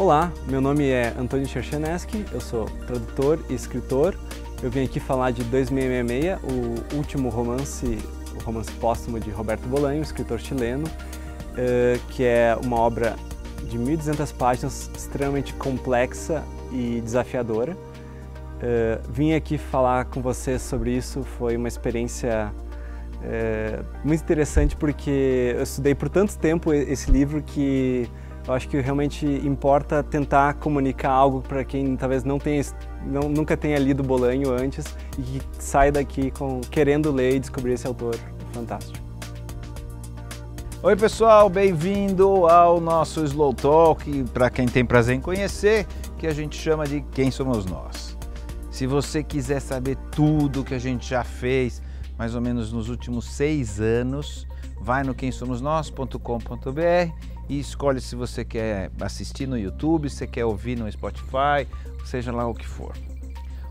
Olá, meu nome é Antônio Chercheneski, eu sou tradutor e escritor. Eu vim aqui falar de 2666, o último romance, o romance póstumo de Roberto Bolanho, escritor chileno, eh, que é uma obra de 1.200 páginas, extremamente complexa e desafiadora. Eh, vim aqui falar com vocês sobre isso, foi uma experiência eh, muito interessante porque eu estudei por tanto tempo esse livro que eu acho que realmente importa tentar comunicar algo para quem talvez não tenha, não, nunca tenha lido Bolanho antes e que sai daqui com, querendo ler e descobrir esse autor fantástico. Oi pessoal, bem-vindo ao nosso Slow Talk, para quem tem prazer em conhecer, que a gente chama de Quem Somos Nós. Se você quiser saber tudo que a gente já fez, mais ou menos nos últimos seis anos, vai no quemsomosnós.com.br e escolhe se você quer assistir no YouTube, se quer ouvir no Spotify, seja lá o que for.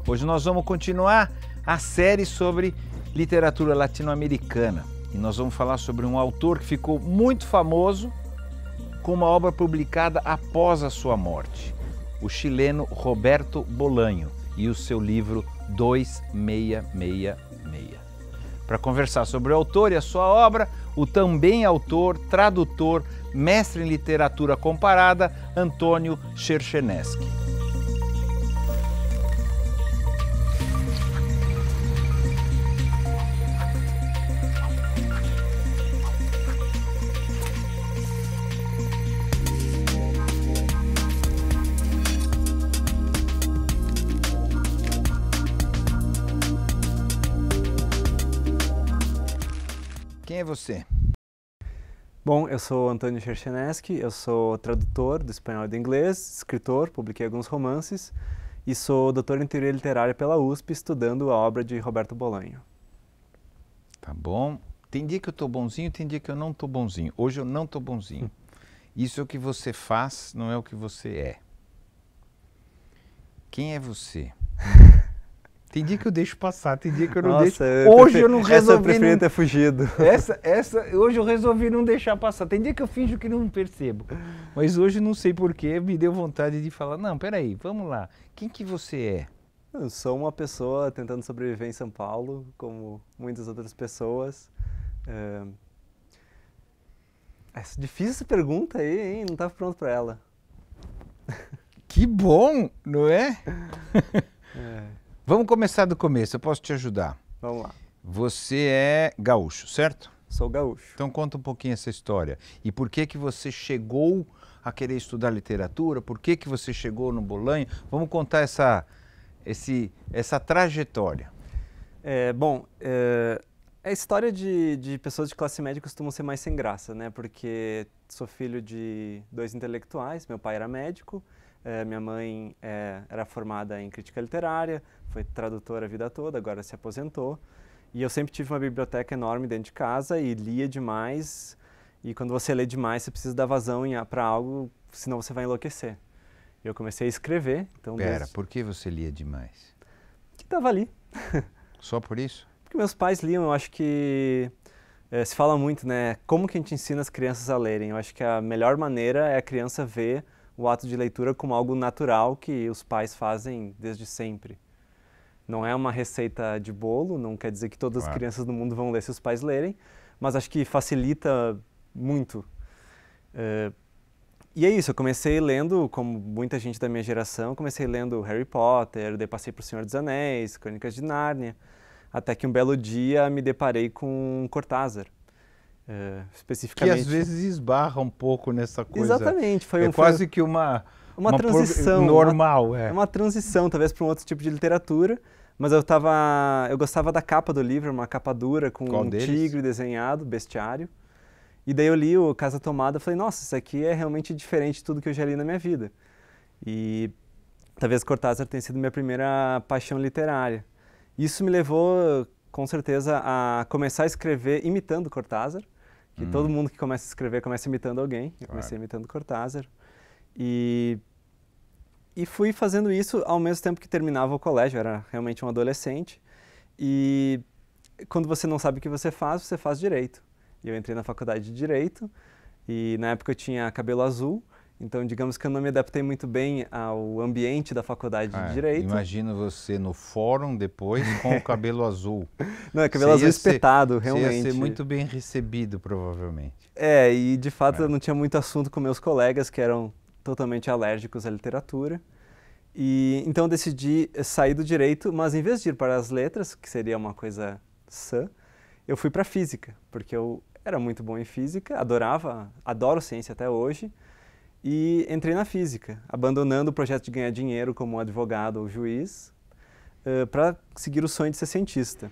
Hoje nós vamos continuar a série sobre literatura latino-americana e nós vamos falar sobre um autor que ficou muito famoso com uma obra publicada após a sua morte, o chileno Roberto Bolanho e o seu livro 2666. Para conversar sobre o autor e a sua obra, o também autor, tradutor, mestre em literatura comparada, Antônio Cherchenesky. Quem é você? Bom, eu sou Antônio Chercheneski, eu sou tradutor do espanhol e do inglês, escritor, publiquei alguns romances e sou doutor em teoria literária pela USP, estudando a obra de Roberto Bolanho. Tá bom. Tem dia que eu tô bonzinho, tem dia que eu não tô bonzinho. Hoje eu não tô bonzinho. Hum. Isso é o que você faz, não é o que você é. Quem é você? Tem dia que eu deixo passar, tem dia que eu não Nossa, deixo. Eu hoje prefer... eu não resolvi. Essa eu preferia não... ter fugido. Essa, essa, hoje eu resolvi não deixar passar. Tem dia que eu finjo que não percebo. Mas hoje não sei porquê, me deu vontade de falar: não, peraí, vamos lá. Quem que você é? Eu sou uma pessoa tentando sobreviver em São Paulo, como muitas outras pessoas. É... é difícil essa pergunta aí, hein? Não estava pronto para ela. Que bom, não é? é. Vamos começar do começo, eu posso te ajudar. Vamos lá. Você é gaúcho, certo? Sou gaúcho. Então conta um pouquinho essa história. E por que que você chegou a querer estudar literatura? Por que que você chegou no Bolanho? Vamos contar essa, esse, essa trajetória. É, bom, é, a história de, de pessoas de classe média costuma ser mais sem graça, né? Porque sou filho de dois intelectuais, meu pai era médico, é, minha mãe é, era formada em crítica literária, foi tradutora a vida toda, agora se aposentou. E eu sempre tive uma biblioteca enorme dentro de casa e lia demais. E quando você lê demais, você precisa dar vazão para algo, senão você vai enlouquecer. Eu comecei a escrever. Então Pera, desde... por que você lia demais? Que estava ali. Só por isso? Porque meus pais liam. Eu acho que é, se fala muito, né? Como que a gente ensina as crianças a lerem? Eu acho que a melhor maneira é a criança ver o ato de leitura como algo natural que os pais fazem desde sempre. Não é uma receita de bolo, não quer dizer que todas claro. as crianças do mundo vão ler se os pais lerem, mas acho que facilita muito. Eh, e é isso, eu comecei lendo, como muita gente da minha geração, comecei lendo Harry Potter, daí passei para O Senhor dos Anéis, Crônicas de Nárnia, até que um belo dia me deparei com Cortázar especificamente. Eh, que às vezes esbarra um pouco nessa coisa. Exatamente. Foi é foi quase foi... que uma... Uma, transição. Normal, uma, é. Uma transição, talvez, para um outro tipo de literatura. Mas eu tava. Eu gostava da capa do livro, uma capa dura com Qual um deles? tigre desenhado, bestiário. E daí eu li o Casa Tomada e falei, nossa, isso aqui é realmente diferente de tudo que eu já li na minha vida. E talvez Cortázar tenha sido minha primeira paixão literária. Isso me levou, com certeza, a começar a escrever imitando Cortázar que hum. todo mundo que começa a escrever começa imitando alguém. Eu comecei imitando Cortázar. E, e fui fazendo isso ao mesmo tempo que terminava o colégio, eu era realmente um adolescente. E quando você não sabe o que você faz, você faz direito. E eu entrei na faculdade de direito, e na época eu tinha cabelo azul. Então, digamos que eu não me adaptei muito bem ao ambiente da faculdade ah, de é, Direito. Imagino você no fórum depois com o cabelo azul. Não, é cabelo azul espetado, ser, realmente. Você ia ser muito bem recebido, provavelmente. É, e de fato é. eu não tinha muito assunto com meus colegas, que eram totalmente alérgicos à literatura. E então eu decidi sair do direito, mas em vez de ir para as letras, que seria uma coisa sã, eu fui para física, porque eu era muito bom em física, adorava, adoro ciência até hoje e entrei na física, abandonando o projeto de ganhar dinheiro como advogado ou juiz uh, eh, para seguir o sonho de ser cientista.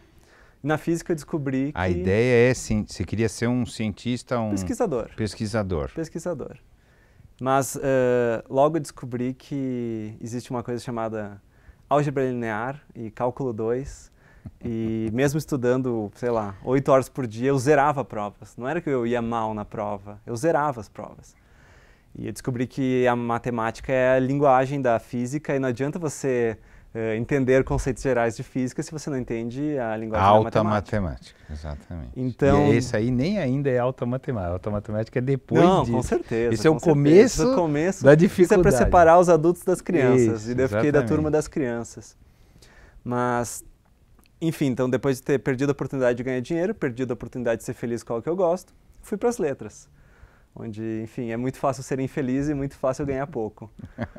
Na física eu descobri que... A ideia é, sim, você queria ser um cientista, um... Pesquisador. Pesquisador. Pesquisador. Mas uh, logo descobri que existe uma coisa chamada álgebra linear e cálculo 2. E mesmo estudando, sei lá, oito horas por dia, eu zerava provas. Não era que eu ia mal na prova, eu zerava as provas. E eu descobri que a matemática é a linguagem da física e não adianta você uh, entender conceitos gerais de física se você não entende a linguagem alta da matemática. Alta matemática, exatamente. Então, e isso aí nem ainda é alta matemática. Alta matemática é depois não, disso. com certeza. Isso é, é o começo, isso começo da dificuldade. Isso é para separar os adultos das crianças. Isso, e daí eu fiquei da turma das crianças. Mas enfim, então depois de ter perdido a oportunidade de ganhar dinheiro, perdido a oportunidade de ser feliz com o que eu gosto, fui para as letras onde, enfim, é muito fácil ser infeliz e muito fácil ganhar pouco.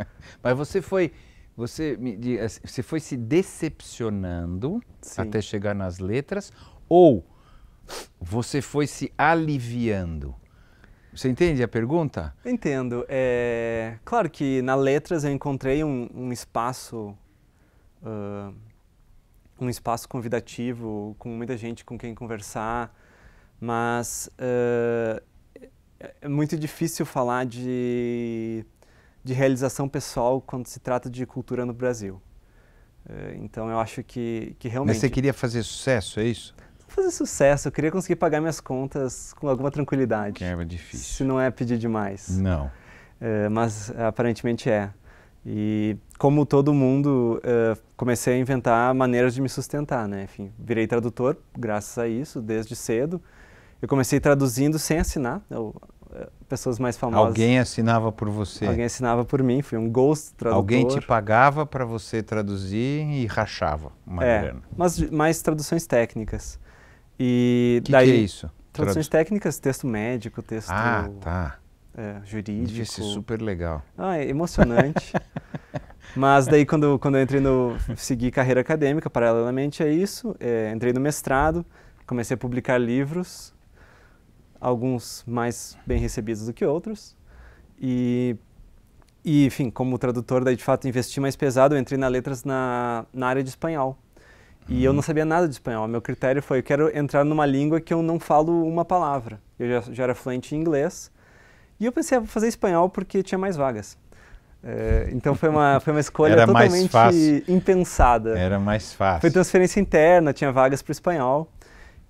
Mas você foi, você me eh, você foi se decepcionando Sim. até chegar nas letras ou você foi se aliviando? Você entende a pergunta? Entendo. É... Claro que na letras eu encontrei um, um espaço uh, um espaço convidativo com muita gente com quem conversar, mas uh, é muito difícil falar de, de realização pessoal quando se trata de cultura no Brasil. É, então eu acho que, que realmente. Mas você queria fazer sucesso, é isso? Fazer sucesso, eu queria conseguir pagar minhas contas com alguma tranquilidade. Que é difícil. Se não é pedir demais. Não. É, mas aparentemente é. E como todo mundo, é, comecei a inventar maneiras de me sustentar, né? Enfim, virei tradutor graças a isso desde cedo. Eu comecei traduzindo sem assinar. Eu, né, é, pessoas mais famosas. Alguém assinava por você? Alguém assinava por mim, Foi um ghost tradutor. Alguém te pagava para você traduzir e rachava uma é, grana. Mas mais traduções técnicas. E que daí que é isso? Traduções técnicas, texto médico, texto Ah, tá. É, jurídico. Devia ser super legal. Ah, é emocionante. mas daí quando quando eu entrei no segui carreira acadêmica paralelamente a isso, é, entrei no mestrado, comecei a publicar livros alguns mais bem recebidos do que outros. E, e enfim, como tradutor, daí de fato investi mais pesado, eu entrei na letras na, na área de espanhol. E eu não uhum. sabia nada de espanhol. Meu critério foi: eu quero entrar numa língua que eu não falo uma palavra. Eu já, já era fluente em inglês. E eu pensei, ah, vou fazer espanhol porque tinha mais vagas. É, então foi uma, foi uma escolha era totalmente impensada. Era mais fácil. Foi transferência interna, tinha vagas para espanhol.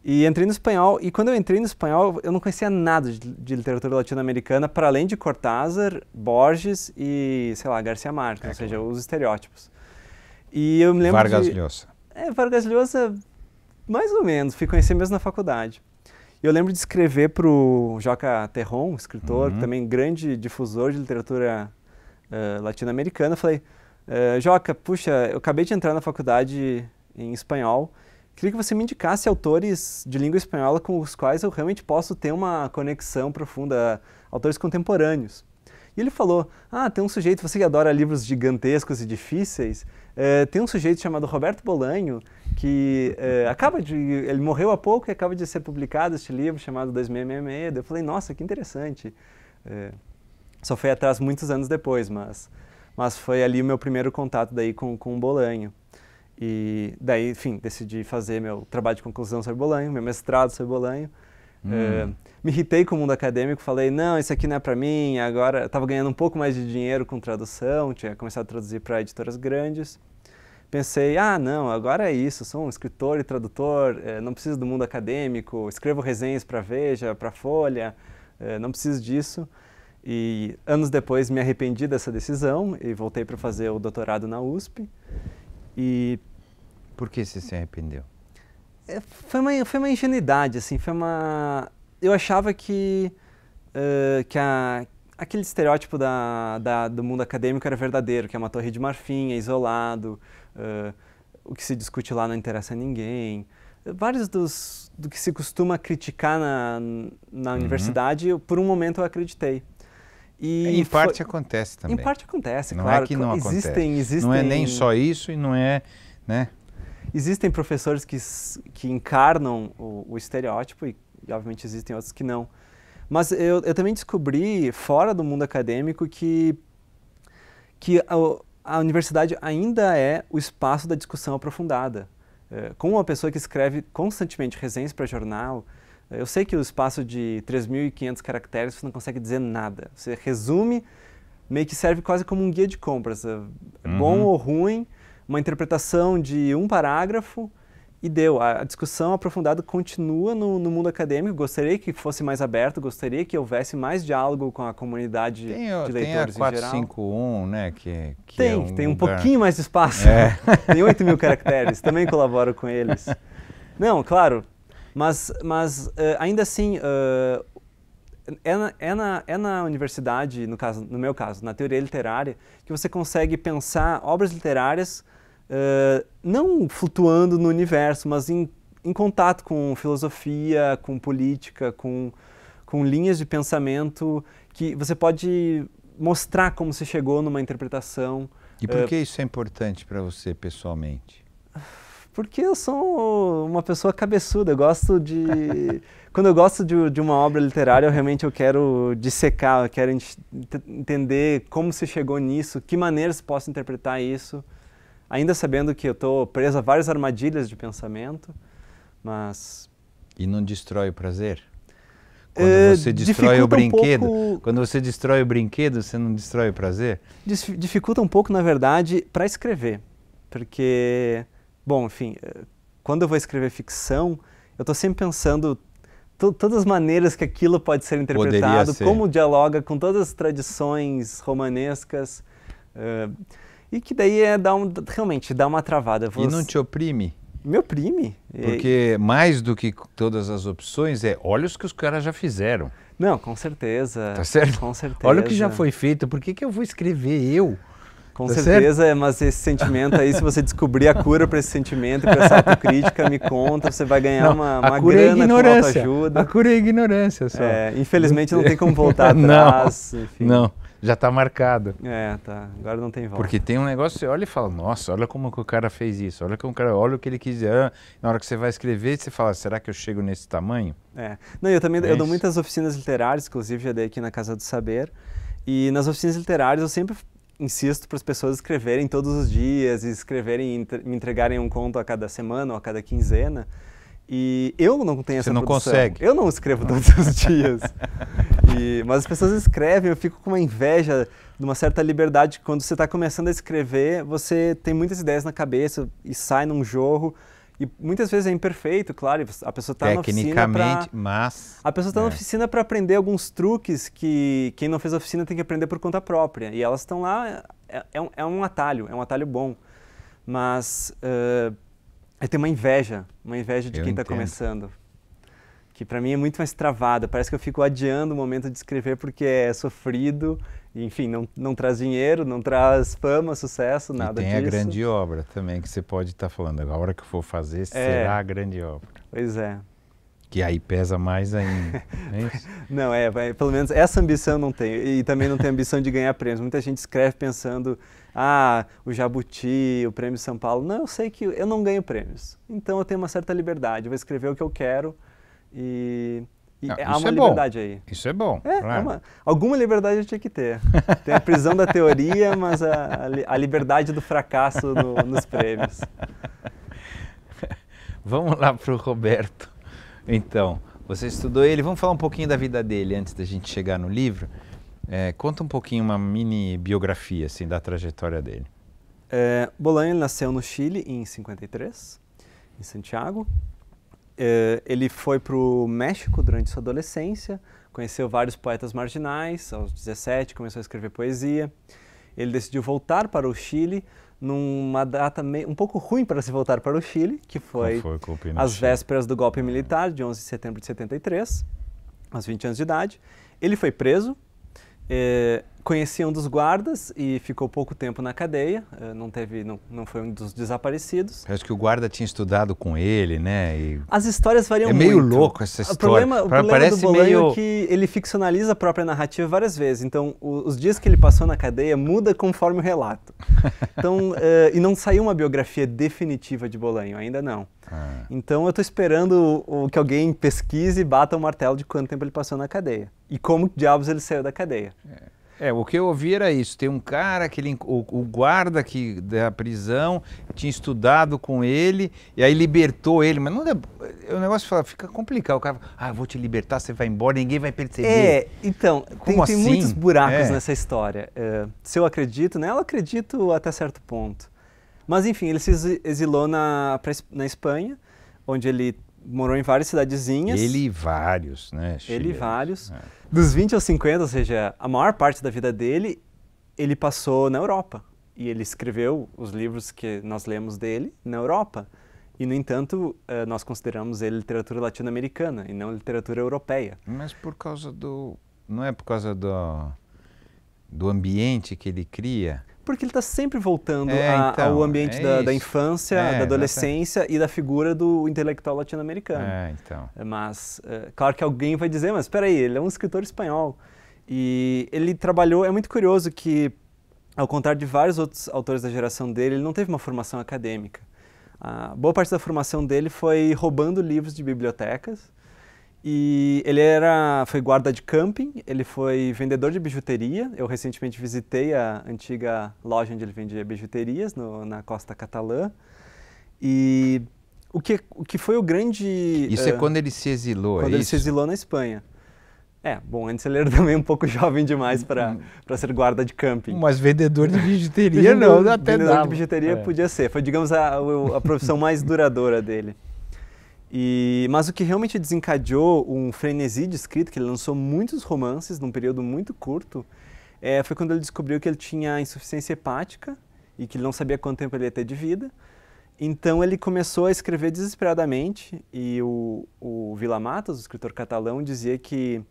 E entrei no espanhol, e quando eu entrei no espanhol, eu não conhecia nada de, de literatura latino-americana, para além de Cortázar, Borges e, sei lá, Garcia Marques, é, ou seja, claro. os estereótipos. E eu me lembro Vargas de... Llosa. É, Vargas Llosa, mais ou menos, fui conhecer mesmo na faculdade. E eu lembro de escrever para o Joca Terron, escritor, uhum. também grande difusor de literatura uh, latino-americana, falei, uh, Joca, puxa, eu acabei de entrar na faculdade em espanhol, Queria que você me indicasse autores de língua espanhola com os quais eu realmente posso ter uma conexão profunda, autores contemporâneos. E ele falou: Ah, tem um sujeito, você que adora livros gigantescos e difíceis, eh, tem um sujeito chamado Roberto Bolanho, que eh, acaba de. Ele morreu há pouco e acaba de ser publicado este livro chamado 2666. Eu falei: Nossa, que interessante. Eh, só foi atrás muitos anos depois, mas, mas foi ali o meu primeiro contato daí com, com o Bolanho. E daí, enfim, decidi fazer meu trabalho de conclusão sobre Bolanho, meu mestrado sobre Bolanho. Hum. Uh, me irritei com o mundo acadêmico, falei, não, isso aqui não é para mim. Agora, estava ganhando um pouco mais de dinheiro com tradução, tinha começado a traduzir para editoras grandes. Pensei, ah, não, agora é isso, sou um escritor e tradutor, eh, não preciso do mundo acadêmico, escrevo resenhas para Veja, para Folha, eh, não preciso disso. E anos depois me arrependi dessa decisão e voltei para fazer o doutorado na USP. E por que você se arrependeu? É, foi uma, foi uma ingenuidade, assim, foi uma... Eu achava que, uh, que a, aquele estereótipo da, da, do mundo acadêmico era verdadeiro, que é uma torre de marfim, é isolado, uh, o que se discute lá não interessa a ninguém. Vários dos, do que se costuma criticar na, na uhum. universidade, por um momento eu acreditei. E é, em parte foi... acontece também. Em parte acontece, não é claro. Não é que não existem, acontece. Existem... Não é nem só isso e não é, né? Existem professores que, que encarnam o, o estereótipo e, e, obviamente, existem outros que não. Mas eu, eu também descobri, fora do mundo acadêmico, que, que a, a universidade ainda é o espaço da discussão aprofundada. É, eh, como uma pessoa que escreve constantemente resenhas para jornal, eu sei que o espaço de 3.500 caracteres você não consegue dizer nada. Você resume, meio que serve quase como um guia de compras. É, é uhum. Bom ou ruim, uma interpretação de um parágrafo e deu. A, discussão aprofundada continua no, no, mundo acadêmico. Gostaria que fosse mais aberto, gostaria que houvesse mais diálogo com a comunidade tem, de leitores tem a 451, né? Que, que tem, é um tem um lugar... pouquinho mais de espaço. É. tem 8 mil caracteres, também colaboro com eles. Não, claro, mas, mas eh, ainda assim, eh, é na, é, na, é na, universidade, no, caso, no meu caso, na teoria literária, que você consegue pensar obras literárias uh, não flutuando no universo, mas em, em, contato com filosofia, com política, com, com linhas de pensamento que você pode mostrar como se chegou numa interpretação. E por uh, que isso é importante para você pessoalmente? Porque eu sou uma pessoa cabeçuda, eu gosto de... Quando eu gosto de, de uma obra literária, eu realmente eu quero dissecar, eu quero ent entender como se chegou nisso, que maneiras posso interpretar isso, ainda sabendo que eu estou preso a várias armadilhas de pensamento, mas... E não destrói o prazer? Quando eh, você destrói o brinquedo, um pouco... quando você destrói o brinquedo, você não destrói o prazer? Dificulta um pouco, na verdade, para escrever, porque Bom, enfim, eh, quando eu vou escrever ficção, eu estou sempre pensando todas as maneiras que aquilo pode ser interpretado, como dialoga com todas as tradições romanescas. Uh, e que daí é dar um, realmente dá uma travada. E não te oprime? Me oprime. Porque e... mais do que todas as opções é olha os que os caras já fizeram. Não, com certeza. Tá certo? Com certeza. Olha o que já foi feito, por que, que eu vou escrever eu? Com tá certeza, mas esse sentimento aí, se você descobrir a cura para esse sentimento, para essa autocrítica, me conta, você vai ganhar não, uma, uma é grana é com autoajuda. A cura é ignorância só. É, infelizmente não tem como voltar atrás. não, enfim. não, já está marcado. É, tá. Agora não tem volta. Porque tem um negócio, você olha e fala, nossa, olha como que o cara fez isso, olha como o cara, olha o que ele quis dizer. Ah, na hora que você vai escrever, você fala, será que eu chego nesse tamanho? É. Não, eu também, é eu dou muitas oficinas literárias, inclusive já dei aqui na Casa do Saber, e nas oficinas literárias eu sempre insisto para as pessoas escreverem todos os dias, escreverem, me entregarem um conto a cada semana ou a cada quinzena. E eu não tenho Você essa não produção. consegue. Eu não escrevo não. todos os dias. E, mas as pessoas escrevem, eu fico com uma inveja de uma certa liberdade. Quando você está começando a escrever, você tem muitas ideias na cabeça e sai num jorro. E muitas vezes é imperfeito, claro, a pessoa está na oficina Tecnicamente, mas... A pessoa está é. na né? oficina para aprender alguns truques que quem não fez a oficina tem que aprender por conta própria. E elas estão lá, é, é, um, é, um, atalho, é um atalho bom. Mas uh, é tem uma inveja, uma inveja de Eu quem está começando que para mim é muito mais travada. Parece que eu fico adiando o momento de escrever porque é sofrido, enfim, não, não traz dinheiro, não traz fama, sucesso, nada e tem disso. Tem a grande obra também que você pode estar tá falando. A hora que eu for fazer é, será a grande obra. Pois é. Que aí pesa mais ainda. não, é, é, pelo menos essa ambição não tenho. E também não tenho ambição de ganhar prêmios. Muita gente escreve pensando, ah, o Jabuti, o Prêmio São Paulo. Não, eu sei que eu não ganho prêmios. Então eu tenho uma certa liberdade. Eu vou escrever o que eu quero e, e não, há é uma é liberdade aí. Isso é bom. É, é uma, alguma liberdade eu tinha que ter. Tem a prisão da teoria, mas a, a liberdade do fracasso no, nos prêmios. Vamos lá para o Roberto. Então, você estudou ele. Vamos falar um pouquinho da vida dele antes da gente chegar no livro. É, conta um pouquinho uma mini biografia assim da trajetória dele. É, Bolanho nasceu no Chile em 53, em Santiago. Eh, ele foi para o México durante sua adolescência, conheceu vários poetas marginais, aos 17 começou a escrever poesia. Ele decidiu voltar para o Chile numa data um pouco ruim para se voltar para o Chile, que foi, foi as vésperas do golpe é. militar de 11 de setembro de 73, aos 20 anos de idade. Ele foi preso, eh, conhecia um dos guardas e ficou pouco tempo na cadeia, eh, não teve, não, não foi um dos desaparecidos. Eu acho que o guarda tinha estudado com ele, né? E... As histórias variam muito. É meio muito. louco essa história. O problema, o problema Parece do Bolanho é meio... é que ele ficcionaliza a própria narrativa várias vezes, então o, os dias que ele passou na cadeia muda conforme o relato. Então, uh, e não saiu uma biografia definitiva de Bolanho, ainda não. Ah. Então eu estou esperando o, que alguém pesquise e bata o martelo de quanto tempo ele passou na cadeia. E como diabos ele saiu da cadeia. É. É, o que eu ouvi era isso. Tem um cara que ele, o, o guarda que da prisão tinha estudado com ele e aí libertou ele, mas não é, o negócio fala, fica complicado. O cara, fala, ah, vou te libertar, você vai embora, ninguém vai perceber. É, então tem, assim? tem, muitos buracos é. nessa história. É, se eu acredito nela, né? acredito até certo ponto. Mas enfim, ele se exilou na, na Espanha, onde ele morou em várias cidadezinhas. Ele e vários, né? Ele e vários. É. Dos 20 aos 50, ou seja, a maior parte da vida dele, ele passou na Europa. E ele escreveu os livros que nós lemos dele na Europa. E, no entanto, eh, nós consideramos ele literatura latino-americana e não literatura europeia. Mas por causa do. Não é por causa do, do ambiente que ele cria? Porque ele está sempre voltando é, a, então, ao ambiente é da, da, infância, é, da adolescência exatamente. e da figura do intelectual latino-americano. É, então. É, mas, é, claro que alguém vai dizer, mas espera aí, ele é um escritor espanhol. E ele trabalhou, é muito curioso que, ao contrário de vários outros autores da geração dele, ele não teve uma formação acadêmica. A boa parte da formação dele foi roubando livros de bibliotecas e ele era, foi guarda de camping, ele foi vendedor de bijuteria. Eu recentemente visitei a antiga loja onde ele vendia bijuterias, no, na costa catalã. E o que, o que foi o grande... Isso uh, é eh, quando ele se exilou, Quando é ele isso? se exilou na Espanha. É, bom, antes ele era também um pouco jovem demais para ser guarda de camping. Mas vendedor de bijuteria não, até Vendedor dava. de bijuteria é. podia ser. Foi, digamos, a, a profissão mais duradoura dele. E, mas o que realmente desencadeou um frenesi de escrita, que ele lançou muitos romances num período muito curto, é, foi quando ele descobriu que ele tinha insuficiência hepática e que ele não sabia quanto tempo ele ia ter de vida. Então ele começou a escrever desesperadamente e o, o Vila Matos, o escritor catalão, dizia que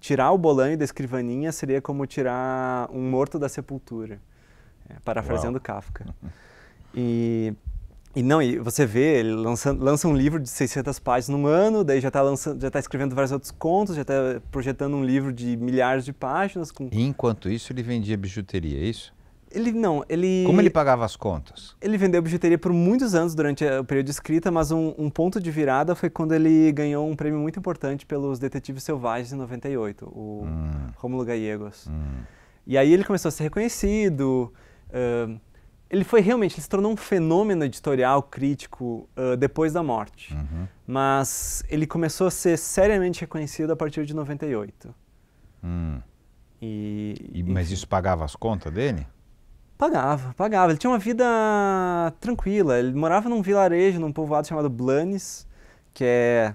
tirar o Bolanho da escrivaninha seria como tirar um morto da sepultura, é, parafraseando Uau. Kafka. E e não, e você vê, ele lança, lança um livro de 600 páginas num ano, daí já está já tá escrevendo vários outros contos, já está projetando um livro de milhares de páginas. Com... enquanto isso ele vendia bijuteria, é isso? Ele não, ele... Como ele pagava as contas? Ele vendeu bijuteria por muitos anos durante eh, o período de escrita, mas um, um ponto de virada foi quando ele ganhou um prêmio muito importante pelos Detetives Selvagens em 98, o hum. Rômulo Gallegos. Hum. E aí ele começou a ser reconhecido... Uh, ele foi realmente, ele se tornou um fenômeno editorial crítico uh, depois da morte. Uhum. Mas ele começou a ser seriamente reconhecido a partir de 98. Hum. E, e, mas isso pagava as contas dele? Pagava, pagava. Ele tinha uma vida tranquila. Ele morava num vilarejo, num povoado chamado Blanes, que é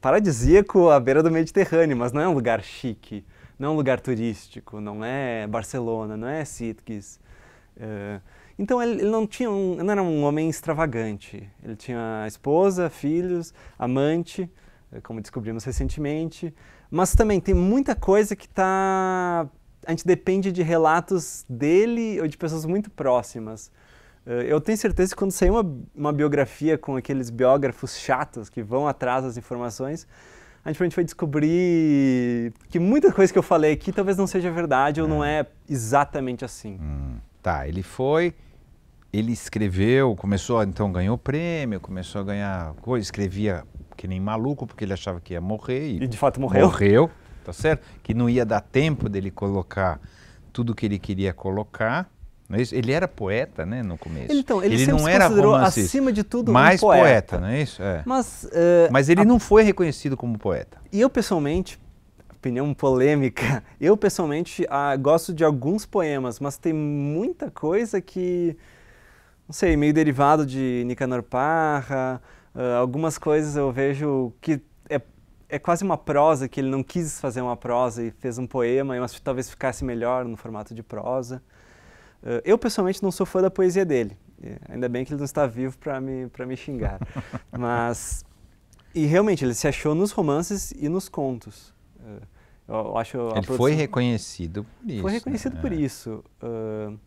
paradisíaco à beira do Mediterrâneo, mas não é um lugar chique, não é um lugar turístico, não é Barcelona, não é Sitges. Uh, então ele, não tinha um, não era um homem extravagante. Ele tinha esposa, filhos, amante, eh, como descobrimos recentemente. Mas também tem muita coisa que está a gente depende de relatos dele ou de pessoas muito próximas. Eh, eu tenho certeza que quando sair uma, uma biografia com aqueles biógrafos chatos que vão atrás das informações, a gente vai descobrir que muita coisa que eu falei aqui talvez não seja verdade é. ou não é. é exatamente assim. Hum. Tá, ele foi, ele escreveu, começou, então ganhou prêmio, começou a ganhar coisa, escrevia que nem maluco, porque ele achava que ia morrer. E, e de fato morreu. Morreu, tá certo? Que não ia dar tempo dele colocar tudo que ele queria colocar. É ele era poeta, né, no começo. Então, ele, ele não se era romancista, acima de tudo mais um poeta. poeta. não é isso? É. Mas, uh, mas ele a... não foi reconhecido como poeta. E eu pessoalmente opinião polêmica. Eu, pessoalmente, ah, gosto de alguns poemas, mas tem muita coisa que, não sei, meio derivado de Nicanor Parra. Uh, algumas coisas eu vejo que é, é quase uma prosa, que ele não quis fazer uma prosa e fez um poema, mas talvez ficasse melhor no formato de prosa. Uh, eu, pessoalmente, não sou fã da poesia dele. É, ainda bem que ele não está vivo para me, me xingar. mas. E realmente, ele se achou nos romances e nos contos. Eu acho ele produção... foi reconhecido por isso. Foi reconhecido né? por isso. Uh,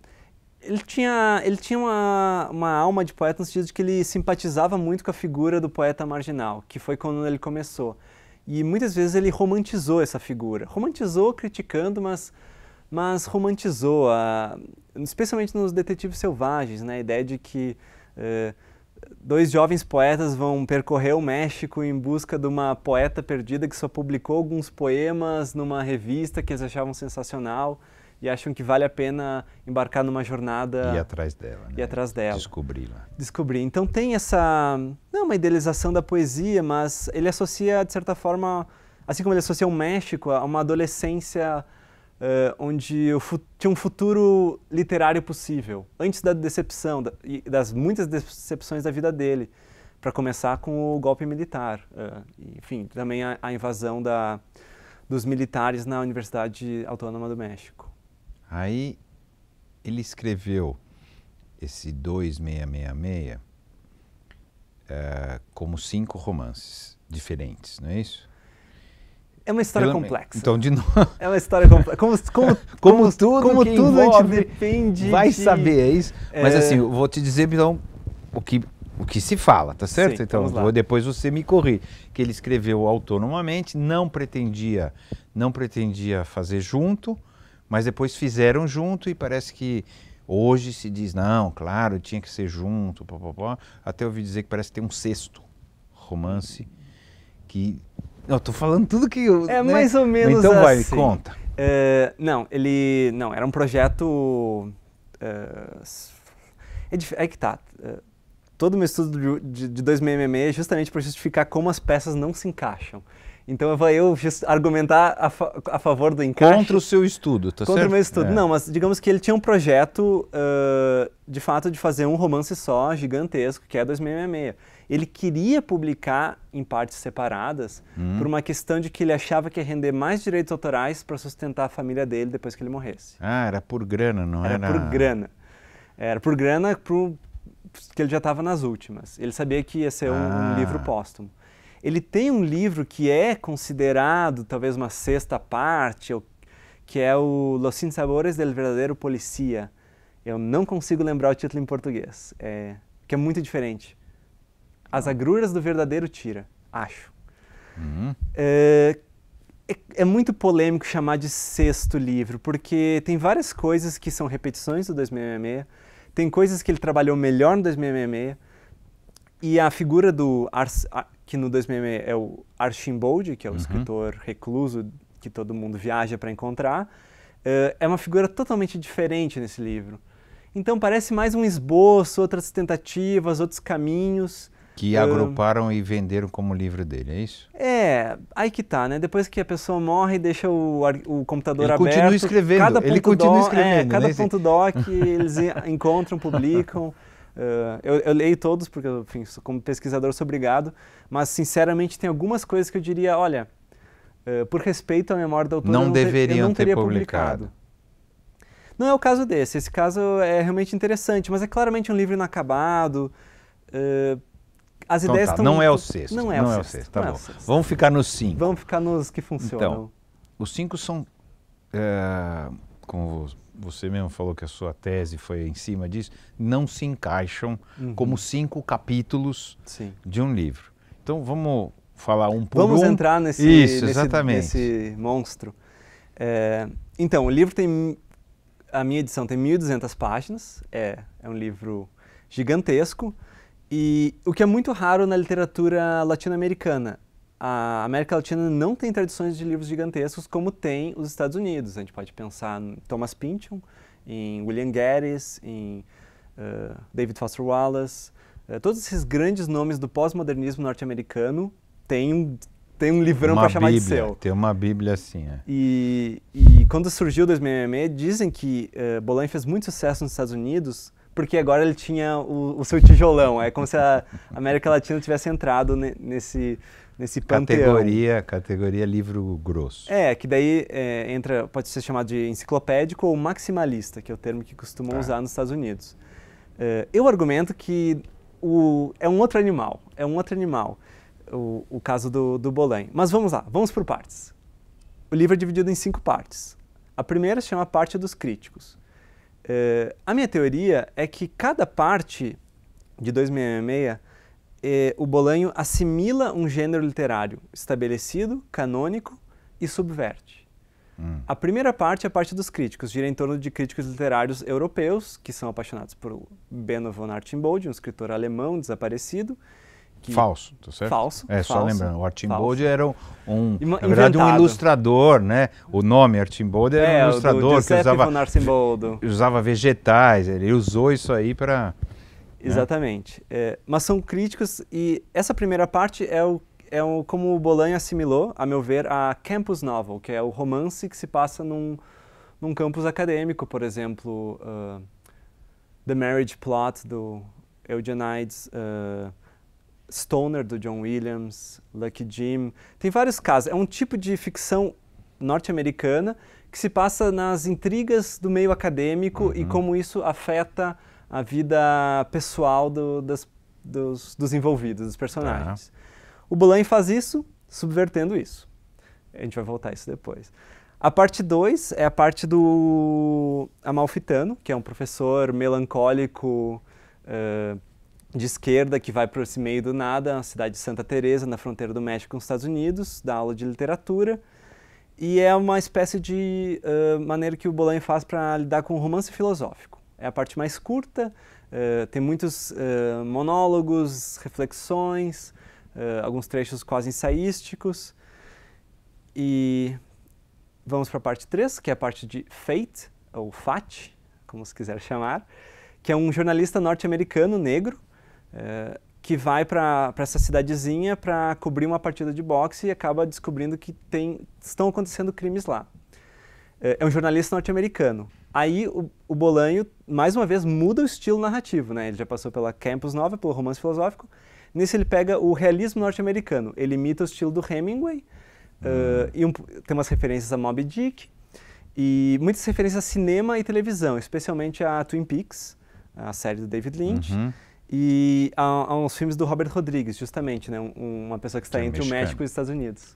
ele tinha, ele tinha uma, uma alma de poeta no sentido de que ele simpatizava muito com a figura do poeta marginal, que foi quando ele começou. E muitas vezes ele romantizou essa figura. Romantizou criticando, mas, mas romantizou, a, especialmente nos Detetives Selvagens, né? a ideia de que. Uh, dois jovens poetas vão percorrer o México em busca de uma poeta perdida que só publicou alguns poemas numa revista que eles achavam sensacional e acham que vale a pena embarcar numa jornada e atrás dela, né? e atrás dela, descobri-la, descobrir. Então tem essa não é uma idealização da poesia, mas ele associa de certa forma, assim como ele associa o México a uma adolescência Uh, onde eu tinha um futuro literário possível, antes da decepção da, e das muitas decepções da vida dele, para começar com o golpe militar, uh, enfim, também a, a invasão da, dos militares na Universidade Autônoma do México. Aí ele escreveu esse 2666 uh, eh, como cinco romances diferentes, não é isso? É uma história Realmente. complexa. Então, de novo. É uma história complexa. Como, como, como, como tudo, como que tudo envolve, depende. Vai de... saber, é isso. É... Mas assim, eu vou te dizer, então, o que, o que se fala, tá certo? Sim, então, vou, depois você me corri. Que ele escreveu autonomamente, não pretendia, não pretendia fazer junto, mas depois fizeram junto e parece que hoje se diz, não, claro, tinha que ser junto, pá, pá, pá. até ouvi dizer que parece que tem um sexto romance que eu estou falando tudo que eu. É né? mais ou menos Então vai, assim. conta. Uh, não, ele. Não, era um projeto. Uh, é, é, é, que tá. Uh, todo meu estudo de, de, de é justamente para justificar como as peças não se encaixam. Então eu eu argumentar a, fa a, favor do encaixe. Contra o seu estudo, tá Contra certo? Contra o meu estudo. É. Não, mas digamos que ele tinha um projeto, uh, de fato, de fazer um romance só, gigantesco, que é 2666. Ele queria publicar em partes separadas hum. por uma questão de que ele achava que ia render mais direitos autorais para sustentar a família dele depois que ele morresse. Ah, era por grana, não era? Era por grana. Era por grana pro... que ele já estava nas últimas. Ele sabia que ia ser um, ah. um livro póstumo. Ele tem um livro que é considerado talvez uma sexta parte, que é o Los Sin Sabores del Verdadeiro Policia. Eu não consigo lembrar o título em português, é, que é muito diferente. As agruras do verdadeiro tira, acho. Uhum. É, é, é, muito polêmico chamar de sexto livro, porque tem várias coisas que são repetições do 2066, tem coisas que ele trabalhou melhor no 2066, e a figura do, que no 2066 é o Archimbold, que é o uhum. escritor recluso que todo mundo viaja para encontrar, é, é uma figura totalmente diferente nesse livro. Então parece mais um esboço, outras tentativas, outros caminhos. Que ah. agruparam uh, e venderam como livro dele, é isso? É, aí que tá, né? Depois que a pessoa morre e deixa o, o computador ele aberto... Continua escrevendo, cada ele continua doc, escrevendo. É, né? cada né? ponto doc eles encontram, publicam. Uh, eu, eu, leio todos, porque, enfim, como pesquisador sou obrigado. Mas, sinceramente, tem algumas coisas que eu diria, olha, uh, por respeito à memória do autor, não, eu não deveriam ter, eu não teria ter publicado. publicado. Não é o caso desse. Esse caso é realmente interessante, mas é claramente um livro inacabado. Uh, as então, ideias tá, estão. É é não é o sexto. Tá não é, não o, sexto, é o sexto. Tá bom. É o sexto. Vamos ficar nos cinco. Vamos ficar nos que funcionam. Então, os cinco são. É, como você mesmo falou que a sua tese foi em cima disso, não se encaixam uhum. como cinco capítulos Sim. de um livro. Então vamos falar um pouco. vamos um. Vamos entrar nesse, Isso, exatamente. nesse, nesse monstro. É, então, o livro tem. A minha edição tem 1.200 páginas, é, é um livro gigantesco. E o que é muito raro na literatura latino-americana. A América Latina não tem tradições de livros gigantescos como tem os Estados Unidos. A gente pode pensar em Thomas Pynchon, em William Geddes, em uh, David Foster Wallace. Uh, todos esses grandes nomes do pós-modernismo norte-americano têm um um livrão para chamar bíblia, de seu. Tem uma bíblia assim, é. E, e quando surgiu o 2000 dizem que uh, eh, Bolan fez muito sucesso nos Estados Unidos porque agora ele tinha o, o seu tijolão. É como se a América Latina tivesse entrado ne, nesse nesse panteão. Categoria, categoria livro grosso. É, que daí é, entra, pode ser chamado de enciclopédico ou maximalista, que é o termo que costumam tá. usar nos Estados Unidos. É, eu argumento que o, é um outro animal, é um outro animal o, o caso do, do Bolan. Mas vamos lá, vamos por partes. O livro é dividido em cinco partes. A primeira se chama Parte dos Críticos. Eh, a minha teoria é que cada parte de 2666, é, eh, o Bolanho assimila um gênero literário estabelecido, canônico e subverte. Hum. A primeira parte é a parte dos críticos, gira em torno de críticos literários europeus, que são apaixonados por Benno von Archimbold, um escritor alemão desaparecido, que... Falso, tá certo? Falso. É, falso, só lembrando, o Archimbold falso. era um, na verdade, um ilustrador, né? O nome Archimbold era é, um ilustrador que usava, usava vegetais, ele usou isso aí para... Né? Exatamente. Né? É, mas são críticos e essa primeira parte é o é o, como o Bolanho assimilou, a meu ver, a campus novel, que é o romance que se passa num, num campus acadêmico, por exemplo, uh, The Marriage Plot do Eugenides, uh, ah, Stoner do John Williams, Lucky Jim. Tem vários casos. É um tipo de ficção norte-americana que se passa nas intrigas do meio acadêmico uhum. e como isso afeta a vida pessoal do, das, dos, dos, envolvidos, dos personagens. Tá. O Bolan faz isso subvertendo isso. A gente vai voltar a isso depois. A parte 2 é a parte do Amalfitano, que é um professor melancólico. Uh, de esquerda que vai para esse meio do nada, a cidade de Santa Teresa, na fronteira do México com os Estados Unidos, dá aula de literatura. E é uma espécie de uh, maneira que o Bolan faz para lidar com o romance filosófico. É a parte mais curta, uh, tem muitos uh, monólogos, reflexões, alguns trechos quase ensaísticos. E vamos para a parte 3, que é a parte de Fate, ou Fat, como se quiser chamar, que é um jornalista norte-americano negro é, que vai para essa cidadezinha para cobrir uma partida de boxe e acaba descobrindo que tem, estão acontecendo crimes lá. É, é um jornalista norte-americano. Aí o, o, Bolanho, mais uma vez, muda o estilo narrativo. Né? Ele já passou pela Campus Nova, pelo romance filosófico. Nesse ele pega o realismo norte-americano. Ele imita o estilo do Hemingway. Uh, e um, tem umas referências a Moby Dick. E muitas referências a cinema e televisão, especialmente a Twin Peaks, a série do David Lynch. Uhum e há, uns filmes do Robert Rodrigues, justamente, né? Um, uma pessoa que está que é entre o México e os Estados Unidos.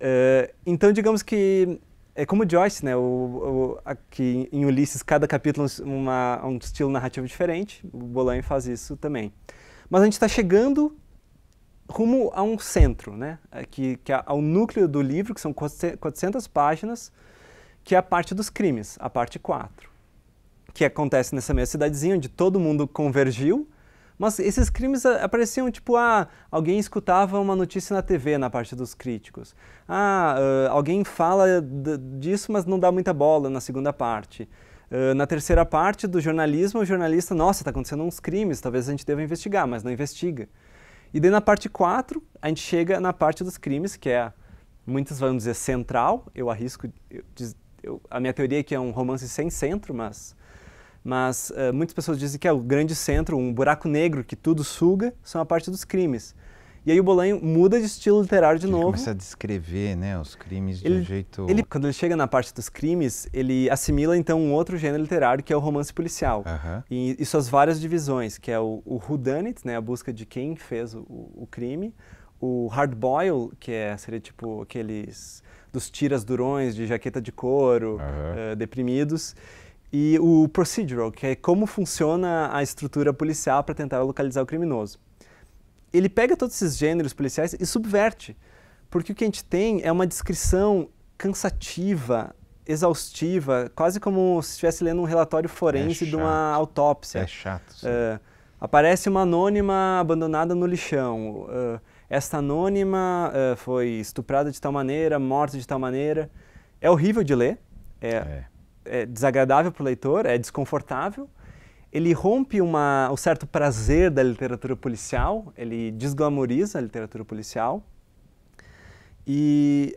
Eh, então, digamos que é como Joyce, né? O, o, aqui em Ulisses, cada capítulo uma, um estilo narrativo diferente. O Bolan faz isso também. Mas a gente está chegando rumo a um centro, né? É que, que é ao núcleo do livro, que são 400 páginas, que é a parte dos crimes, a parte 4 que acontece nessa mesma cidadezinha, onde todo mundo convergiu mas esses crimes eh, apareciam tipo, ah, alguém escutava uma notícia na TV na parte dos críticos. Ah, uh, alguém fala disso, mas não dá muita bola na segunda parte. Uh, na terceira parte do jornalismo, o jornalista, nossa, está acontecendo uns crimes, talvez a gente deva investigar, mas não investiga. E daí na parte 4, a gente chega na parte dos crimes, que é, muitos vão dizer central, eu arrisco, eu, eu, a minha teoria é que é um romance sem centro, mas mas uh, muitas pessoas dizem que é o grande centro, um buraco negro que tudo suga, são a parte dos crimes. E aí o Bolanho muda de estilo literário de ele novo. Começa a descrever, né, os crimes ele, de um jeito. Ele, quando ele chega na parte dos crimes, ele assimila então um outro gênero literário que é o romance policial uh -huh. e, e, suas várias divisões, que é o, o whodunit, né, a busca de quem fez o, o crime, o hardboil, que é seria tipo aqueles dos tiras durões de jaqueta de couro, uh -huh. uh, deprimidos e o procedural, que é como funciona a estrutura policial para tentar localizar o criminoso. Ele pega todos esses gêneros policiais e subverte, porque o que a gente tem é uma descrição cansativa, exaustiva, quase como se estivesse lendo um relatório forense é de uma autópsia. É chato. Uh, aparece uma anônima abandonada no lixão. É, esta anônima é, foi estuprada de tal maneira, morta de tal maneira. É horrível de ler. É, é é desagradável para o leitor, é desconfortável. Ele rompe uma, o certo prazer da literatura policial, ele desglamoriza a literatura policial. E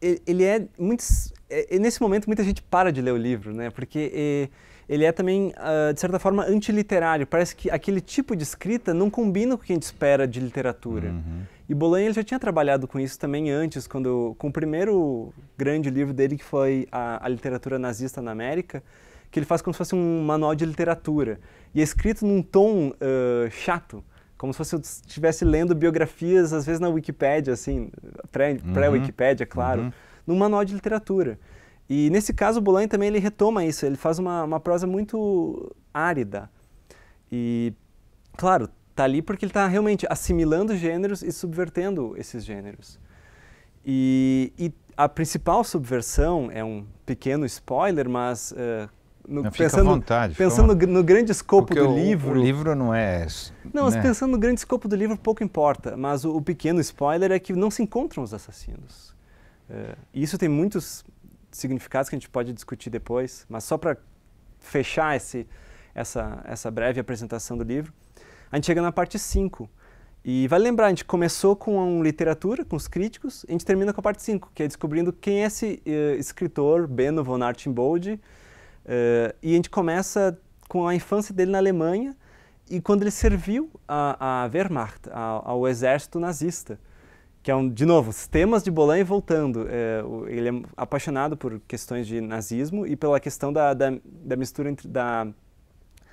ele é muito. É, nesse momento, muita gente para de ler o livro, né? Porque. É, ele é também, uh, de certa forma, antiliterário. Parece que aquele tipo de escrita não combina com o que a gente espera de literatura. Uhum. E Bolanha ele já tinha trabalhado com isso também antes, quando com o primeiro grande livro dele, que foi a, a literatura nazista na América, que ele faz como se fosse um manual de literatura. E é escrito num tom uh, chato, como se você estivesse lendo biografias, às vezes na Wikipédia, assim, uhum. pré-Wikipédia, uhum. pré claro, uhum. num manual de literatura. E nesse caso, Boulogne também ele retoma isso, ele faz uma, uma prosa muito árida. E, claro, tá ali porque ele está realmente assimilando gêneros e subvertendo esses gêneros. E, e, a principal subversão é um pequeno spoiler, mas uh, no, não, pensando, vontade, pensando no, no, grande escopo do o, livro. O livro não é. Não, né? pensando no grande escopo do livro, pouco importa. Mas o, o pequeno spoiler é que não se encontram os assassinos. Eh, e isso tem muitos significados que a gente pode discutir depois, mas só para fechar esse, essa, essa breve apresentação do livro, a gente chega na parte 5. E vale lembrar, a gente começou com literatura, com os críticos, e a gente termina com a parte 5, que é descobrindo quem é esse uh, escritor, Beno von Archimbold, uh, eh, e a gente começa com a infância dele na Alemanha e quando ele serviu à Wehrmacht, ao exército nazista que é um, de novo, temas de Bolan voltando. É, ele é apaixonado por questões de nazismo e pela questão da, da, da mistura, entre, da,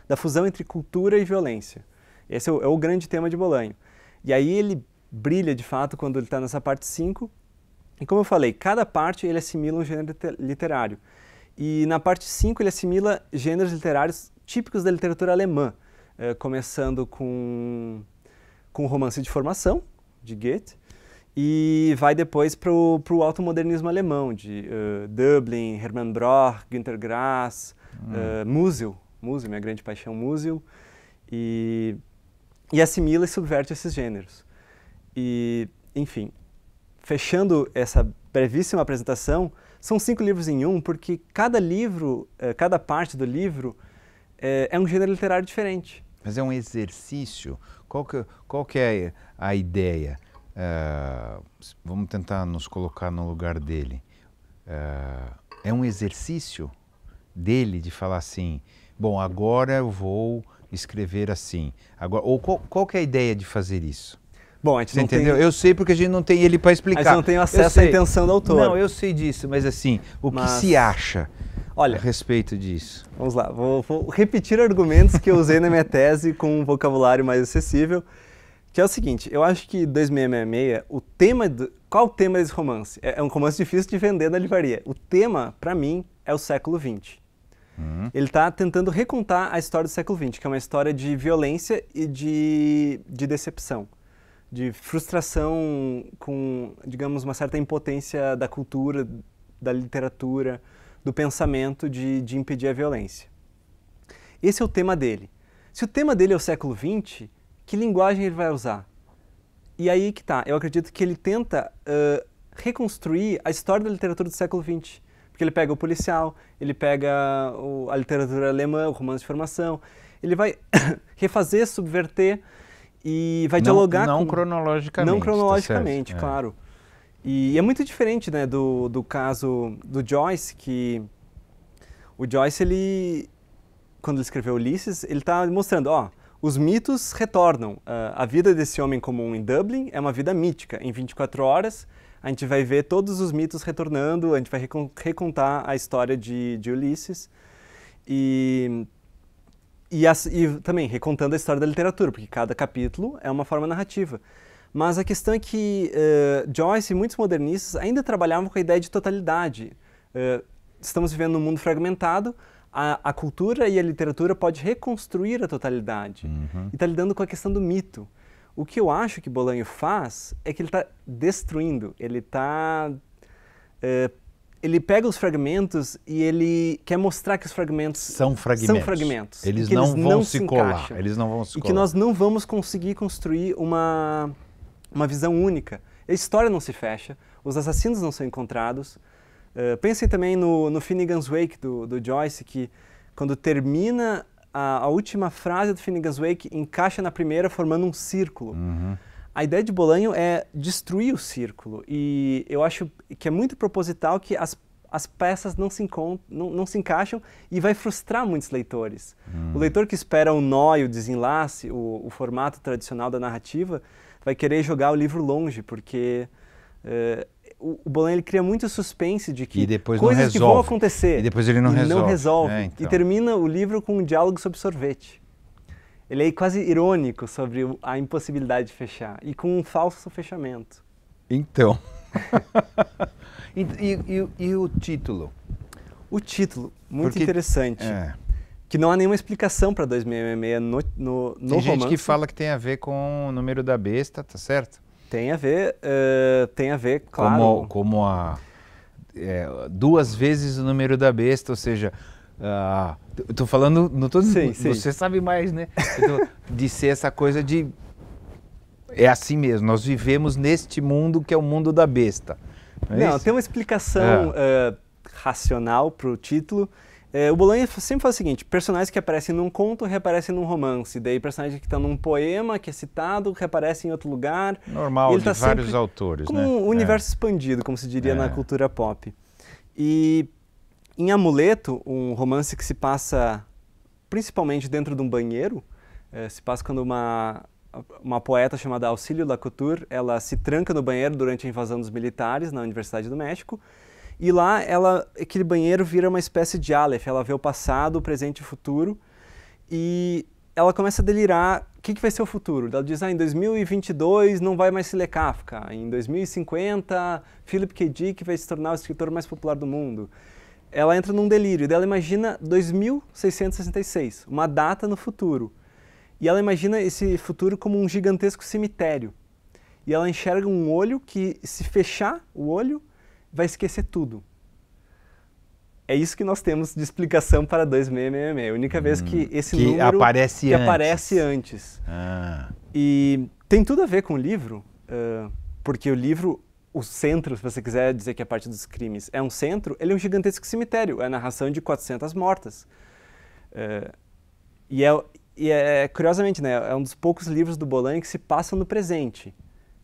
da fusão entre cultura e violência. Esse é o, é o grande tema de Bolanho. E aí ele brilha de fato quando ele está nessa parte 5. E como eu falei, cada parte ele assimila um gênero literário. E na parte 5 ele assimila gêneros literários típicos da literatura alemã, eh, começando com, com o romance de formação, de Goethe, e vai depois para o automodernismo alemão, de uh, Dublin, Hermann Broch, Günter Grass, hum. uh, Musil, Musil, minha grande paixão, Musil, e, e assimila e subverte esses gêneros. E, enfim, fechando essa brevíssima apresentação, são cinco livros em um, porque cada livro, uh, cada parte do livro é, é um gênero literário diferente. Mas é um exercício? Qual que, qual que é a ideia? Eh, vamos tentar nos colocar no lugar dele. Eh, é um exercício dele de falar assim: bom, agora eu vou escrever assim. Agora, ou qual, qual é a ideia de fazer isso? Bom, a gente Você não entendeu? Tem... Eu sei porque a gente não tem ele para explicar. A não tem acesso à intenção do autor. Não, eu sei disso, mas assim, o mas... que se acha? Olha, a respeito disso. Vamos lá, vou, vou repetir argumentos que eu usei na minha tese com um vocabulário mais acessível. Que é o seguinte, eu acho que 2666, o tema. Do, qual o tema desse romance? É, é, um romance difícil de vender na livraria. O tema, para mim, é o século XX. Uhum. Ele está tentando recontar a história do século XX, que é uma história de violência e de, de decepção, de frustração com, digamos, uma certa impotência da cultura, da literatura, do pensamento de, de impedir a violência. Esse é o tema dele. Se o tema dele é o século XX, que linguagem ele vai usar? E aí que tá, eu acredito que ele tenta uh, reconstruir a história da literatura do século XX. Porque ele pega o policial, ele pega o, a literatura alemã, o romance de formação, ele vai refazer, subverter e vai não, dialogar não com... cronologicamente não tá cronologicamente tá claro é. E, é muito diferente né do, do caso do Joyce que o Joyce ele quando ele escreveu Ulisses ele está mostrando ó oh, os mitos retornam. Ah, a vida desse homem comum em Dublin é uma vida mítica. Em 24 horas, a gente vai ver todos os mitos retornando, a gente vai recontar a história de, de Ulisses. E e, as, e, também recontando a história da literatura, porque cada capítulo é uma forma narrativa. Mas a questão é que uh, Joyce e muitos modernistas ainda trabalhavam com a ideia de totalidade. Uh, estamos vivendo num mundo fragmentado, a, a cultura e a literatura pode reconstruir a totalidade. Uhum. E está lidando com a questão do mito. O que eu acho que Bolanho faz é que ele está destruindo, ele está. É, ele pega os fragmentos e ele quer mostrar que os fragmentos são fragmentos. São fragmentos eles, não eles, não se se eles não vão se colar. E que nós não vamos conseguir construir uma, uma visão única. A história não se fecha, os assassinos não são encontrados, eh, pensem também no, no Finnegan's Wake do, do Joyce, que quando termina a, a, última frase do Finnegan's Wake, encaixa na primeira formando um círculo. Uhum. A ideia de Bolanho é destruir o círculo e eu acho que é muito proposital que as as peças não se, não, não se encaixam e vai frustrar muitos leitores. Hum. O leitor que espera o nó e o desenlace, o, o formato tradicional da narrativa, vai querer jogar o livro longe, porque eh, o, Bolan ele cria muito suspense de que coisas que vão acontecer. E depois ele não resolve. Não resolve. É, então. E termina o livro com um diálogo sobre sorvete. Ele é quase irônico sobre a impossibilidade de fechar e com um falso fechamento. Então. e, e, e, e, o título? O título, muito Porque, interessante. É. Que não há nenhuma explicação para 2666 no, no, no tem romance. gente que fala que tem a ver com o número da besta, tá certo? Tem a ver, uh, tem a ver, claro. Como, como a é, duas vezes o número da besta, ou seja, uh, estou falando, não tô sim, você sim. sabe mais, né? de ser essa coisa de é assim mesmo. Nós vivemos neste mundo que é o mundo da besta. Não, é não tem uma explicação é. uh, racional para o título é, o Bolanha sempre faz o seguinte: personagens que aparecem num conto reaparecem num romance, daí personagens que estão num poema que é citado reaparecem em outro lugar. Normal, ele de tá vários autores. Como né? um é. universo é. expandido, como se diria é. na cultura pop. E em Amuleto, um romance que se passa principalmente dentro de um banheiro, é, se passa quando uma, uma poeta chamada Auxílio Lacouture ela se tranca no banheiro durante a invasão dos militares na Universidade do México e lá, ela, aquele banheiro vira uma espécie de Aleph. Ela vê o passado, o presente e o futuro. E ela começa a delirar. O que, que vai ser o futuro? Ela diz, ah, em 2022 não vai mais se ler Kafka. Em 2050, Philip K. Dick vai se tornar o escritor mais popular do mundo. Ela entra num delírio. Ela imagina 2666, uma data no futuro. E ela imagina esse futuro como um gigantesco cemitério. E ela enxerga um olho que, se fechar o olho, vai esquecer tudo. É isso que nós temos de explicação para 2666. A única hum, vez que esse que número aparece que antes. aparece antes. Ah. E tem tudo a ver com o livro, uh, porque o livro, o centro, se você quiser dizer que é parte dos crimes, é um centro, ele é um gigantesco cemitério. É a narração de 400 mortas. Uh, e, é, e é, curiosamente, né, é um dos poucos livros do Bolan que se passa no presente.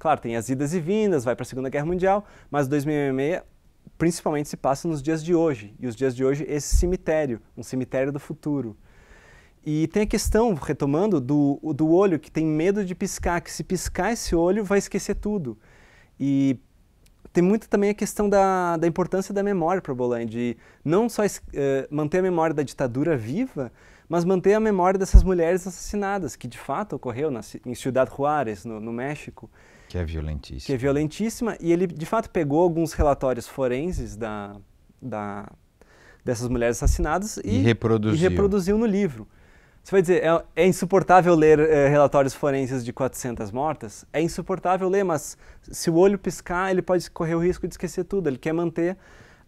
Claro, tem as idas e vindas, vai para a Segunda Guerra Mundial, mas 2006 principalmente se passa nos dias de hoje. E os dias de hoje, esse cemitério, um cemitério do futuro. E tem a questão, retomando, do, do olho que tem medo de piscar, que se piscar esse olho vai esquecer tudo. E tem muito também a questão da, da importância da memória para Bolan, de não só uh, manter a memória da ditadura viva, mas manter a memória dessas mulheres assassinadas, que de fato ocorreu na, em Ciudad Juárez, no, no México. Que é violentíssima. Que é violentíssima. E ele, de fato, pegou alguns relatórios forenses da, da, dessas mulheres assassinadas e, e, reproduziu. e reproduziu no livro. Você vai dizer, é, é insuportável ler é, relatórios forenses de 400 mortas? É insuportável ler, mas se o olho piscar, ele pode correr o risco de esquecer tudo. Ele quer manter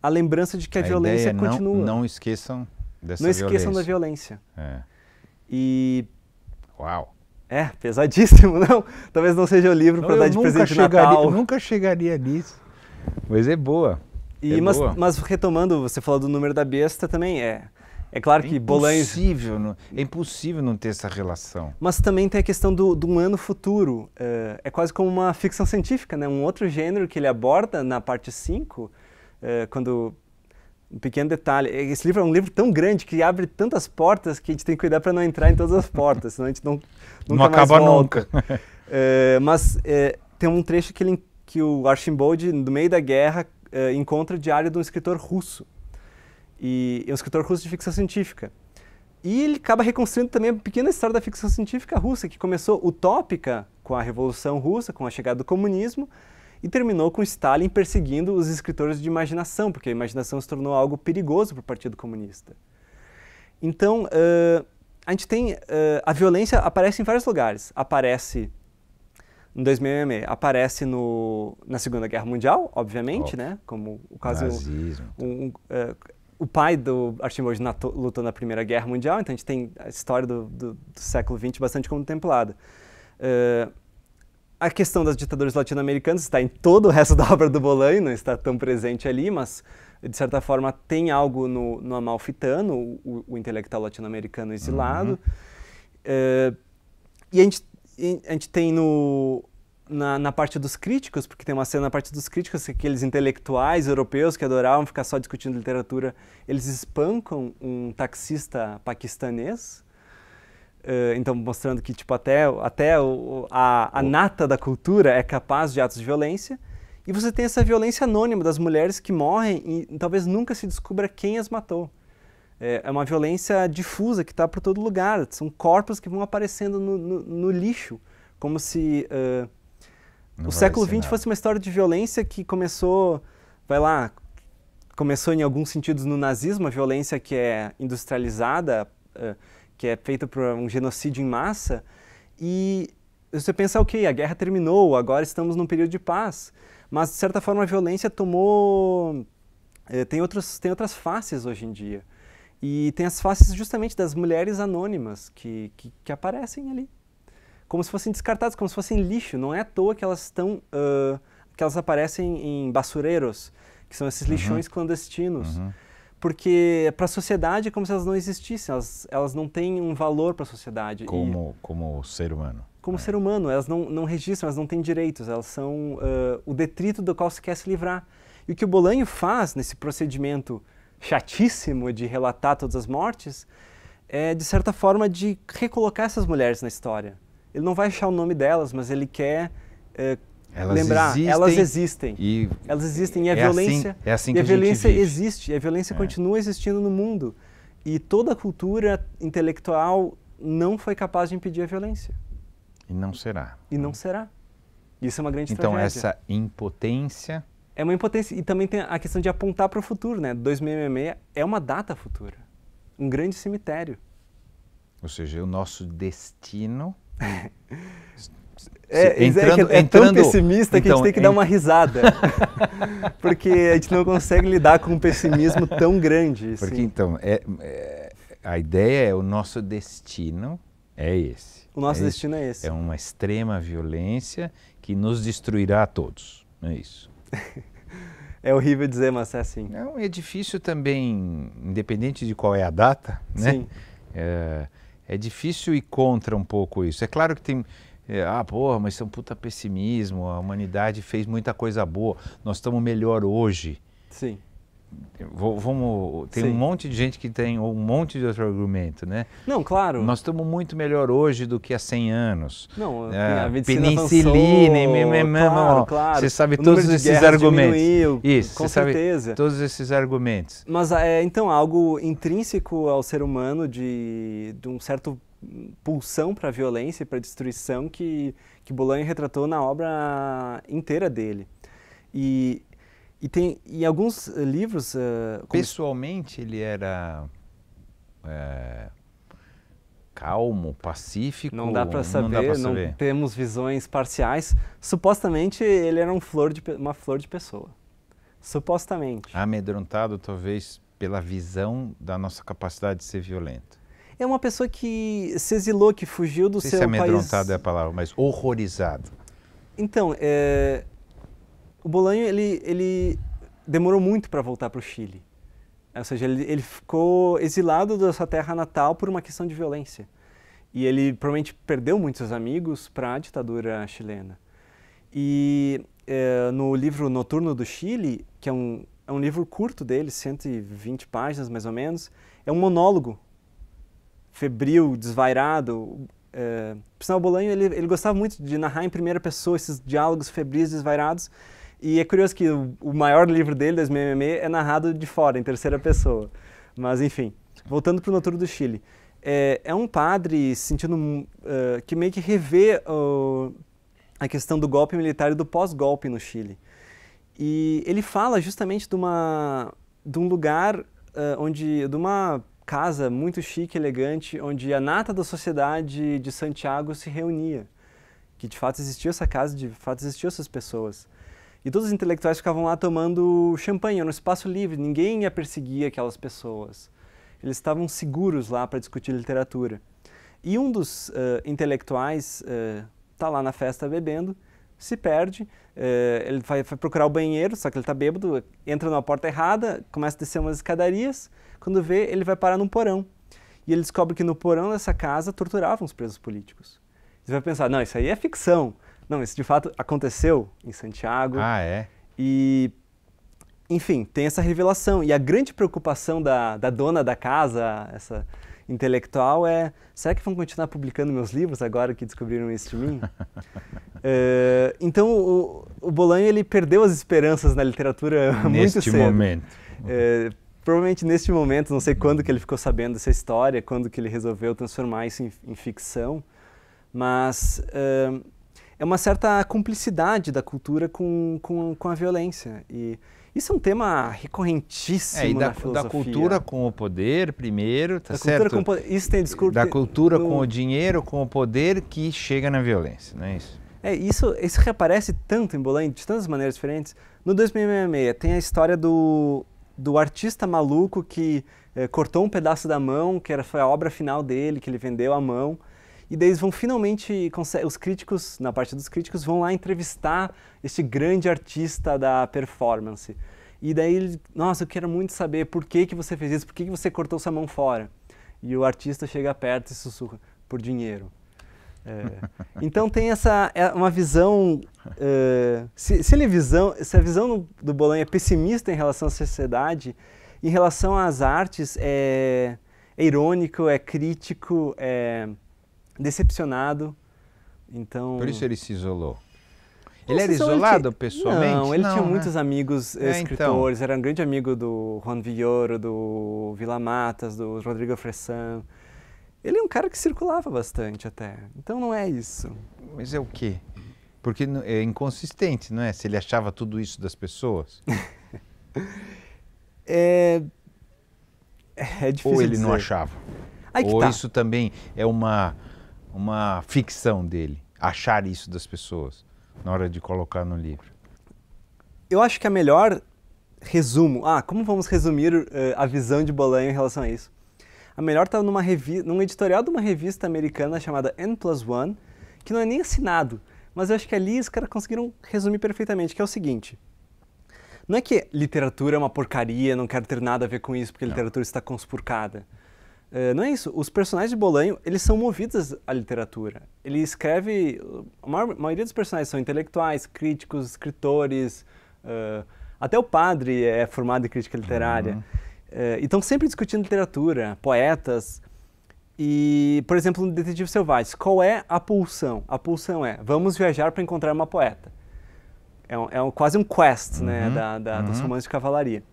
a lembrança de que a, a violência ideia, é continua. Não, não esqueçam dessa violência. Não esqueçam violência. da violência. É. E... Uau! É, pesadíssimo, não? Talvez não seja o livro para dar de presente de Natal. Eu nunca chegaria nisso, mas é boa. E, é mas, boa. mas retomando, você falou do número da besta também, é... É claro que é impossível, É impossível não ter essa relação. Mas também tem a questão do, do um ano futuro. É, é quase como uma ficção científica, né? Um outro gênero que ele aborda na parte 5, é, eh, quando um pequeno detalhe. É, esse livro é um livro tão grande que abre tantas portas que a gente tem que cuidar para não entrar em todas as portas, senão a gente não nunca não acaba nunca. é, mas é, tem um trecho que, ele, que o Archimbold, no meio da guerra, é, encontra o diário de um escritor russo. E é um escritor russo de ficção científica. E ele acaba reconstruindo também a pequena história da ficção científica russa, que começou utópica com a Revolução Russa, com a chegada do comunismo, e terminou com Stalin perseguindo os escritores de imaginação, porque a imaginação se tornou algo perigoso para o Partido Comunista. Então, uh, a gente tem. Uh, a violência aparece em vários lugares. Aparece em 2006 aparece no, na Segunda Guerra Mundial, obviamente, oh, né? Como o caso. Nazismo. Um, um, uh, o pai do Archimboldi lutou na Primeira Guerra Mundial, então a gente tem a história do, do, do século XX bastante contemplada. Uh, a questão das ditaduras latino-americanas está em todo o resto da obra do Bolan, não está tão presente ali, mas de certa forma tem algo no, no amalfitano, o, o intelectual latino-americano exilado. Uhum. Eh, e a gente, a gente tem no, na, na, parte dos críticos, porque tem uma cena na parte dos críticos que aqueles intelectuais europeus que adoravam ficar só discutindo literatura, eles espancam um taxista paquistanês Uh, então, mostrando que tipo, até, até o, a, a nata da cultura é capaz de atos de violência. E você tem essa violência anônima das mulheres que morrem e talvez nunca se descubra quem as matou. É, é uma violência difusa que está por todo lugar. São corpos que vão aparecendo no, no, no lixo, como se uh, o século XX fosse uma história de violência que começou, vai lá, começou em alguns sentidos no nazismo, a violência que é industrializada, uh, que é feita por um genocídio em massa, e você pensa, ok, a guerra terminou, agora estamos num período de paz, mas de certa forma a violência tomou. Eh, tem, outros, tem outras faces hoje em dia. E tem as faces justamente das mulheres anônimas que, que, que aparecem ali. Como se fossem descartadas, como se fossem lixo. Não é à toa que elas estão. Uh, que elas aparecem em basureiros, que são esses uhum. lixões uhum. clandestinos. Uhum porque para a sociedade é como se elas não existissem, elas, elas não têm um valor para a sociedade. Como, e, como ser humano. Como é. ser humano, elas não, não registram, elas não têm direitos, elas são uh, o detrito do qual se quer se livrar. E o que o Bolanho faz nesse procedimento chatíssimo de relatar todas as mortes é, de certa forma, de recolocar essas mulheres na história. Ele não vai achar o nome delas, mas ele quer uh, elas lembrar, existem, elas existem. E elas existem e a é assim- violência, assim, é assim que e a, a violência existe, e a violência é. continua existindo no mundo. E toda a cultura intelectual não foi capaz de impedir a violência. E não será. E não será. Isso é uma grande então, tragédia. Então essa impotência é uma impotência e também tem a questão de apontar para o futuro, né? 2066 é uma data futura. Um grande cemitério. Ou seja, o nosso destino É, é, é entrando, é, é, tão pessimista que então, a gente então, tem que ent... dar uma risada. porque a gente não consegue lidar com um pessimismo tão grande. Assim. Porque então, é, é, a ideia é o nosso destino é esse. O nosso é destino esse. é esse. É uma extrema violência que nos destruirá a todos. É isso. É horrível dizer, mas é assim. Não, é difícil também, independente de qual é a data, né? Sim. É, é difícil ir contra um pouco isso. É claro que tem é, ah, porra, mas isso é um puta pessimismo, a humanidade fez muita coisa boa, nós estamos melhor hoje. Sim. Vou, vamos, tem Sim. um monte de gente que tem um monte de outro argumento, né? Não, claro. Nós estamos muito melhor hoje do que há 100 anos. Não, é, a penicilina, avançou, claro, claro. Você sabe o todos esses argumentos. Diminuiu, Isso, com certeza. todos esses argumentos. Mas é então algo intrínseco ao ser humano de, de um certo pulsão para a violência e para a destruição que, que Bolanho retratou na obra inteira dele. E, e tem em alguns eh, livros... Uh, Pessoalmente, ele era... É, calmo, pacífico. Não dá para saber, não, temos visões parciais. Supostamente ele era um flor de, uma flor de pessoa. Supostamente. Amedrontado, talvez, pela visão da nossa capacidade de ser violento. É uma pessoa que se exilou, que fugiu do Não sei seu se é amedrontado país. é a palavra, mas horrorizado. Então, é... o Bolanho ele, ele demorou muito para voltar para o Chile. Ou seja, ele, ele ficou exilado da sua terra natal por uma questão de violência. E ele provavelmente perdeu muitos amigos para a ditadura chilena. E é, no livro Noturno do Chile, que é um, é um livro curto dele, 120 páginas mais ou menos, é um monólogo febril, desvairado. É, por Bolanho ele, ele gostava muito de narrar em primeira pessoa esses diálogos febris, desvairados. E é curioso que o, o maior livro dele, 2000 é narrado de fora, em terceira pessoa. Mas, enfim, voltando para o Noturno do Chile. É, é um padre sentindo uh, que meio que revê uh, a questão do golpe militar e do pós-golpe no Chile. E ele fala justamente de, uma, de um lugar uh, onde, de uma casa muito chique, elegante, onde a nata da sociedade de Santiago se reunia. Que de fato existia essa casa, de fato existiam essas pessoas. E todos os intelectuais ficavam lá tomando champanhe, era um espaço livre, ninguém ia perseguir aquelas pessoas. Eles estavam seguros lá para discutir literatura. E um dos uh, intelectuais está eh, uh, lá na festa bebendo, se perde, uh, ele vai, vai procurar o banheiro, só que ele está bêbado, entra na porta errada, começa a descer umas escadarias, quando vê, ele vai parar num porão. E ele descobre que no porão dessa casa torturavam os presos políticos. Você vai pensar, não, isso aí é ficção. Não, isso de fato aconteceu em Santiago. Ah, é? E, enfim, tem essa revelação. E a grande preocupação da, da dona da casa, essa intelectual, é: será que vão continuar publicando meus livros agora que descobriram isso de mim? é, então, o, o Bolanho ele perdeu as esperanças na literatura Neste muito cedo. Neste momento. É, provavelmente neste momento, não sei quando que ele ficou sabendo dessa história, quando que ele resolveu transformar isso em, em ficção, mas uh, é uma certa cumplicidade da cultura com, com, com, a violência. E isso é um tema recorrentíssimo é, e da, na filosofia. Da cultura com o poder, primeiro, tá da certo? Cultura com, isso tem discurso... Da cultura do... com o dinheiro, com o poder, que chega na violência, não é isso? É, isso, isso reaparece tanto em Bolan, de tantas maneiras diferentes. No 2066 tem a história do do artista maluco que eh, cortou um pedaço da mão, que era, foi a obra final dele, que ele vendeu a mão. E daí eles vão finalmente, os críticos, na parte dos críticos, vão lá entrevistar este grande artista da performance. E daí ele, nossa, eu quero muito saber por que, que você fez isso, por que, que você cortou sua mão fora. E o artista chega perto e sussurra, por dinheiro. É. Então tem essa é uma visão é, se, se, ele visão se a visão do, do é pessimista em relação à sociedade, em relação às artes é, é irônico, é crítico, é decepcionado. Então por isso ele se isolou. Ele era isolado ele pessoalmente? Não, ele não, tinha né? muitos amigos é, então. escritores, então. era um grande amigo do Juan Villoro, do Vila Matas, do Rodrigo Fressan. Ele é um cara que circulava bastante até. Então não é isso. Mas é o quê? Porque é inconsistente, não é? Se ele achava tudo isso das pessoas. é... é difícil. Ou ele dizer. não achava. Aí Ou tá. isso também é uma, uma ficção dele, achar isso das pessoas na hora de colocar no livro. Eu acho que a é melhor resumo. Ah, como vamos resumir uh, a visão de Bolanho em relação a isso? A melhor está numa revista, num editorial de uma revista americana chamada N Plus One, que não é nem assinado, mas eu acho que ali os caras conseguiram resumir perfeitamente, que é o seguinte. Não é que literatura é uma porcaria, não quero ter nada a ver com isso, porque a literatura está conspurcada. Uh, não é isso. Os personagens de Bolanho, eles são movidos à literatura. Ele escreve... A, maior, a maioria dos personagens são intelectuais, críticos, escritores... Uh, até o padre é formado em crítica literária. Uhum e eh, estão sempre discutindo literatura, poetas. E, por exemplo, no Detetive Selvagem, qual é a pulsão? A pulsão é, vamos viajar para encontrar uma poeta. É, um, é um, quase um quest, né, uhum, né, da, da uhum. dos romances de cavalaria.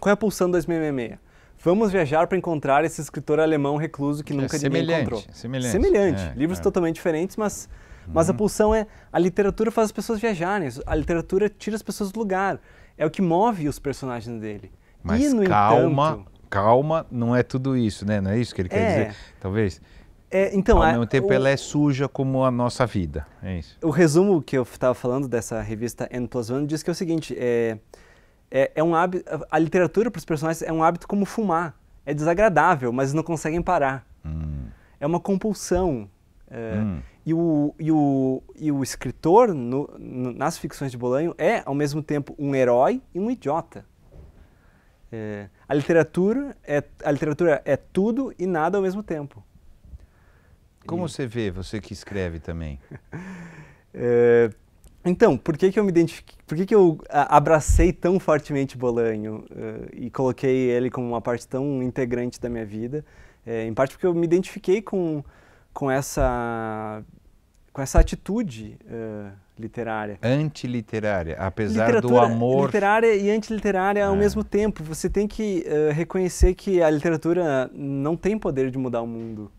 Qual é a pulsão 2666? Vamos viajar para encontrar esse escritor alemão recluso que, é nunca é ninguém encontrou. Semelhante. Semelhante. É, Livros é. totalmente diferentes, mas, uhum. mas a uhum. pulsão é, a literatura faz as pessoas viajarem, a literatura tira as pessoas do lugar. É o que move os personagens dele. Mas e, calma, entanto, calma, não é tudo isso, né? Não é isso que ele quer é, dizer, talvez? É, então, Ao mesmo tempo, o, ela é suja como a nossa vida. É isso. O resumo que eu estava falando dessa revista N Plus One diz que é o seguinte: é, é, é um hábito, a literatura para os personagens é um hábito como fumar. É desagradável, mas não conseguem parar. Hum. É uma compulsão. É. Hum. E o, e o, e o escritor, no, no, nas ficções de Bolanho, é, ao mesmo tempo, um herói e um idiota. É, a, literatura é, a literatura é tudo e nada ao mesmo tempo. Como e... você vê, você que escreve também? é, então, por que, que eu me identifiquei, por que, que eu abracei tão fortemente Bolanho uh, e coloquei ele como uma parte tão integrante da minha vida? É, em parte porque eu me identifiquei com, com, essa, com essa atitude. Uh, literária. Antiliterária, apesar literatura do amor. Literária e antiliterária é. ao mesmo tempo. Você tem que uh, reconhecer que a literatura não tem poder de mudar o mundo.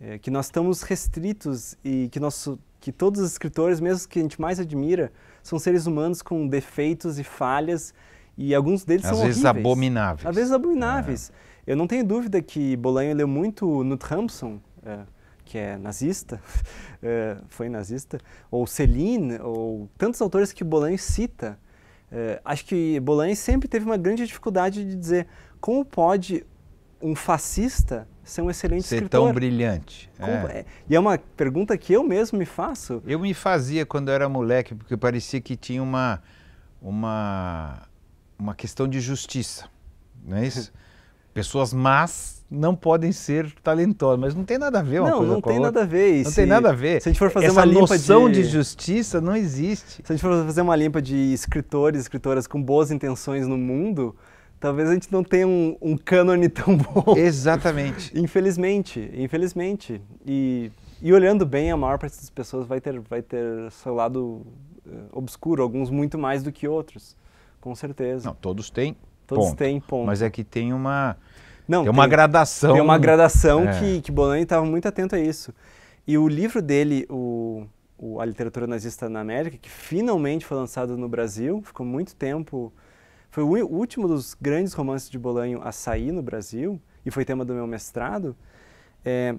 É, que nós estamos restritos e que, nosso, que todos os escritores, mesmo que a gente mais admira, são seres humanos com defeitos e falhas e alguns deles Às são horríveis. Às vezes abomináveis. Às vezes abomináveis. É. Eu não tenho dúvida que Bolanho leu muito Knut Hamsun, é, que é nazista, é, foi nazista, ou Celine, ou tantos autores que Bolanho cita. É, acho que Bolanho sempre teve uma grande dificuldade de dizer como pode um fascista ser um excelente ser escritor. Ser tão brilhante. Como, é. é. e é uma pergunta que eu mesmo me faço. Eu me fazia quando eu era moleque, porque parecia que tinha uma, uma, uma questão de justiça, não é isso? pessoas más não podem ser talentosas, mas não tem nada a ver uma não, coisa não com a Não, não tem nada a ver. não se, tem nada a ver. Se a gente for fazer Essa uma limpa noção de... de justiça não existe. Se a gente for fazer uma limpa de escritores, escritoras com boas intenções no mundo, talvez a gente não tenha um, um cânone tão bom. Exatamente. infelizmente, infelizmente. E, e olhando bem, a maior parte das pessoas vai ter, vai ter seu lado eh, obscuro, alguns muito mais do que outros, com certeza. Não, todos têm, Todos ponto. têm ponto. Mas é que tem uma. Não, tem, tem uma gradação. Tem uma gradação é. que, que estava muito atento a isso. E o livro dele, o, o, A Literatura Nazista na América, que finalmente foi lançado no Brasil, ficou muito tempo. Foi o último dos grandes romances de Bolanho a sair no Brasil, e foi tema do meu mestrado. É,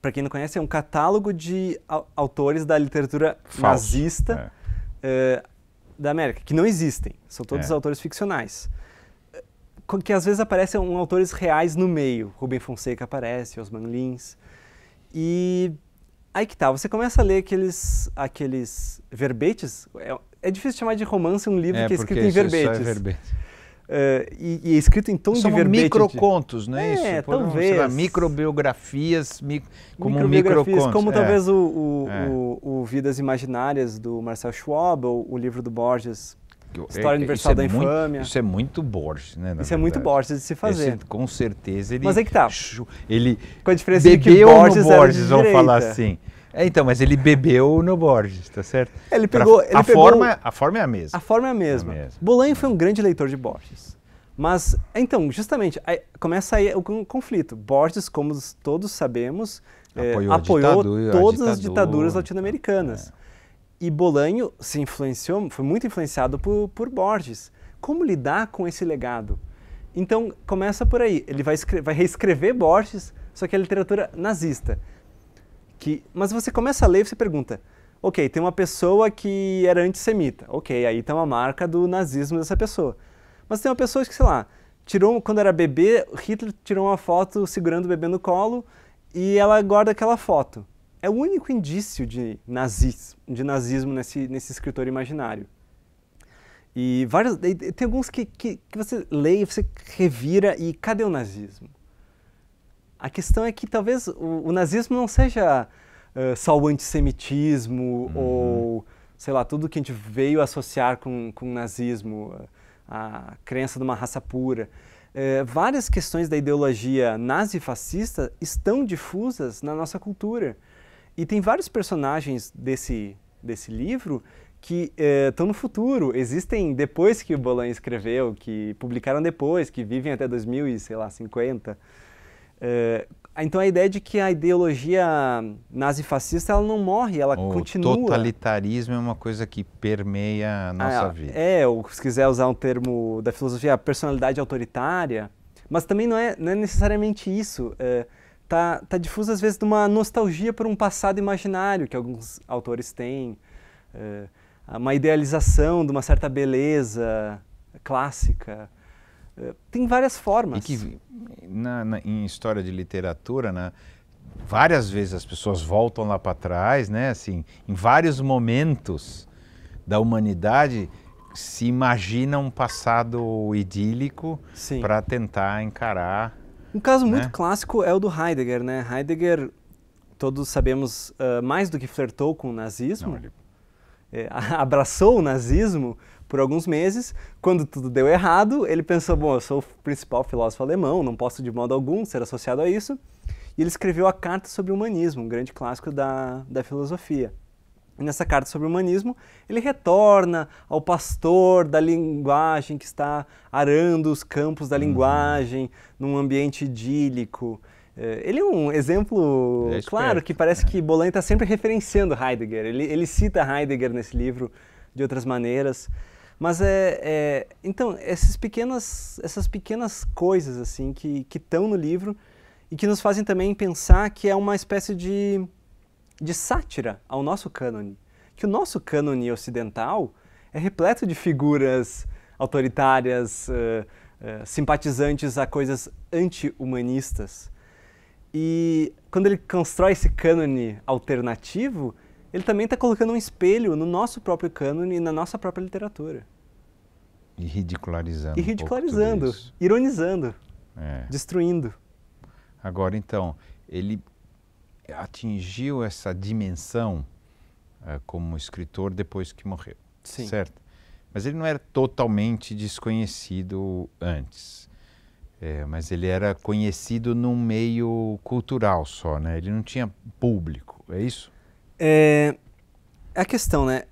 Para quem não conhece, é um catálogo de autores da literatura Falso. nazista é. É, da América, que não existem, são todos é. autores ficcionais que às vezes aparecem um, autores reais no meio. Rubem Fonseca aparece, Osman Lins. E aí que tá, você começa a ler aqueles, aqueles verbetes. É, é difícil chamar de romance um livro é, que é escrito em é verbetes. é verbete. Uh, e, e, é escrito em tom São de verbete. São microcontos, não é, é isso? É, talvez. lá, microbiografias, como microcontos. como é. talvez o, o, é. o, o, Vidas Imaginárias, do Marcel Schwab, ou o livro do Borges, é História Universal é da muito, Infâmia. Isso é muito Borges, né? Isso verdade. é muito Borges de se fazer. Esse, com certeza ele. Mas é que tá. Ele com a diferença bebeu de que Borges, no Borges vamos falar assim. É, então, mas ele bebeu no Borges, tá certo? Ele pegou. Pra, ele a, pegou, forma, a forma é a mesma. A forma é a é mesma. É mesma. Bolanho foi um grande leitor de Borges. Mas, então, justamente, aí começa aí o conflito. Borges, como todos sabemos, apoiou, é, apoiou ditadura, todas ditadura, as ditaduras latino-americanas. É. E Bolanho se influenciou, foi muito influenciado por, por Borges. Como lidar com esse legado? Então começa por aí. Ele vai, vai reescrever Borges, só que é literatura nazista. Que, mas você começa a ler e você pergunta: ok, tem uma pessoa que era antissemita. Ok, aí tem tá uma marca do nazismo dessa pessoa. Mas tem uma pessoa que, sei lá, tirou quando era bebê, Hitler tirou uma foto segurando o bebê no colo e ela guarda aquela foto é o único indício de nazismo, de nazismo nesse, nesse escritor imaginário. E vários, tem alguns que, que, que você lê e você revira e cadê o nazismo? A questão é que talvez o, o nazismo não seja uh, só o antissemitismo uhum. ou, sei lá, tudo que a gente veio associar com, com o nazismo, a, a crença de uma raça pura. É, várias questões da ideologia nazi-fascista estão difusas na nossa cultura. E tem vários personagens desse, desse livro que estão eh, no futuro, existem depois que o Bolan escreveu, que publicaram depois, que vivem até 2050. Eh, então a ideia de que a ideologia nazifascista ela não morre, ela o continua. O totalitarismo é uma coisa que permeia a ah, nossa ah, vida. É, ou se quiser usar um termo da filosofia, personalidade autoritária. Mas também não é, não é necessariamente isso. Eh, tá, tá difuso às vezes de uma nostalgia por um passado imaginário que alguns autores têm, é, uma idealização de uma certa beleza clássica. É, tem várias formas. E que na, na, em história de literatura, né, várias vezes as pessoas voltam lá para trás, né? Assim, em vários momentos da humanidade se imagina um passado idílico para tentar encarar um caso né? muito né? clássico é o do Heidegger, né? Heidegger, todos sabemos, uh, mais do que flertou com o nazismo, Não, ele... é, abraçou o nazismo por alguns meses. Quando tudo deu errado, ele pensou: bom, eu sou o principal filósofo alemão, não posso de modo algum ser associado a isso. E ele escreveu a Carta sobre o Humanismo, um grande clássico da, da filosofia. Nessa carta sobre o humanismo, ele retorna ao pastor da linguagem que está arando os campos da uhum. linguagem num ambiente idílico. Eh, ele é um exemplo é claro que parece é. que Bolan está sempre referenciando Heidegger. Ele, ele cita Heidegger nesse livro de outras maneiras. Mas é, é, então essas pequenas essas pequenas coisas assim que que estão no livro e que nos fazem também pensar que é uma espécie de de sátira ao nosso cânone. Que o nosso cânone ocidental é repleto de figuras autoritárias, uh, uh, simpatizantes a coisas anti-humanistas. E quando ele constrói esse cânone alternativo, ele também está colocando um espelho no nosso próprio cânone e na nossa própria literatura. E ridicularizando. E ridicularizando, um ironizando, é. destruindo. Agora, então, ele atingiu essa dimensão uh, como escritor depois que morreu, Sim. certo? Mas ele não era totalmente desconhecido antes. É, mas ele era conhecido num meio cultural só, né? Ele não tinha público, é isso? É, é a questão, né?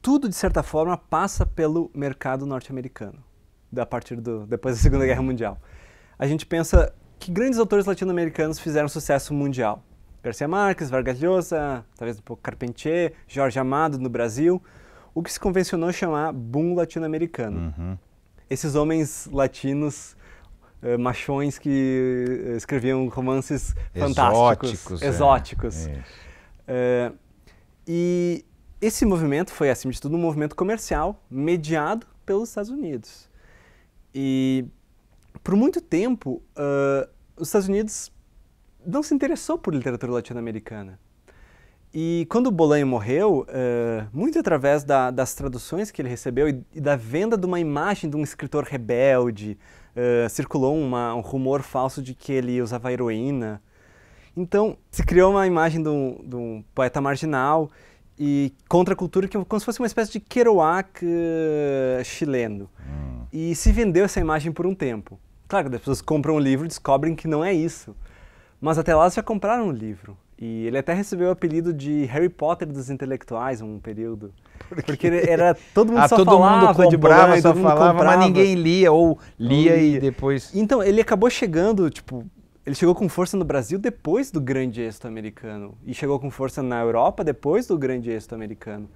Tudo, de certa forma, passa pelo mercado norte-americano, a partir do, depois da Segunda Guerra Mundial. A gente pensa que grandes autores latino-americanos fizeram sucesso mundial. Garcia Marques, Vargas Llosa, talvez um pouco Carpentier, Jorge Amado no Brasil, o que se convencionou chamar boom latino-americano. Uhum. Esses homens latinos eh, machões que eh, escreviam romances fantásticos, exóticos. É. exóticos. é. Uh, e esse movimento foi, acima de tudo, um movimento comercial mediado pelos Estados Unidos. E por muito tempo, uh, os Estados Unidos não se interessou por literatura latino-americana. E quando Bolanho morreu, uh, muito através da, das traduções que ele recebeu e, e, da venda de uma imagem de um escritor rebelde, uh, circulou uma, um rumor falso de que ele usava heroína. Então, se criou uma imagem de um, de um poeta marginal e contra a cultura, que, é como se fosse uma espécie de Kerouac uh, chileno. Hum. E se vendeu essa imagem por um tempo. Claro as pessoas compram o livro e descobrem que não é isso. Mas até lá já compraram o livro. E ele até recebeu o apelido de Harry Potter dos intelectuais um período. Por Porque era todo mundo ah, só todo falava mundo comprava, de Bolonha, só falava, comprava. mas ninguém lia ou lia, lia e depois. Então, ele acabou chegando, tipo, ele chegou com força no Brasil depois do grande êxito americano e chegou com força na Europa depois do grande êxito americano.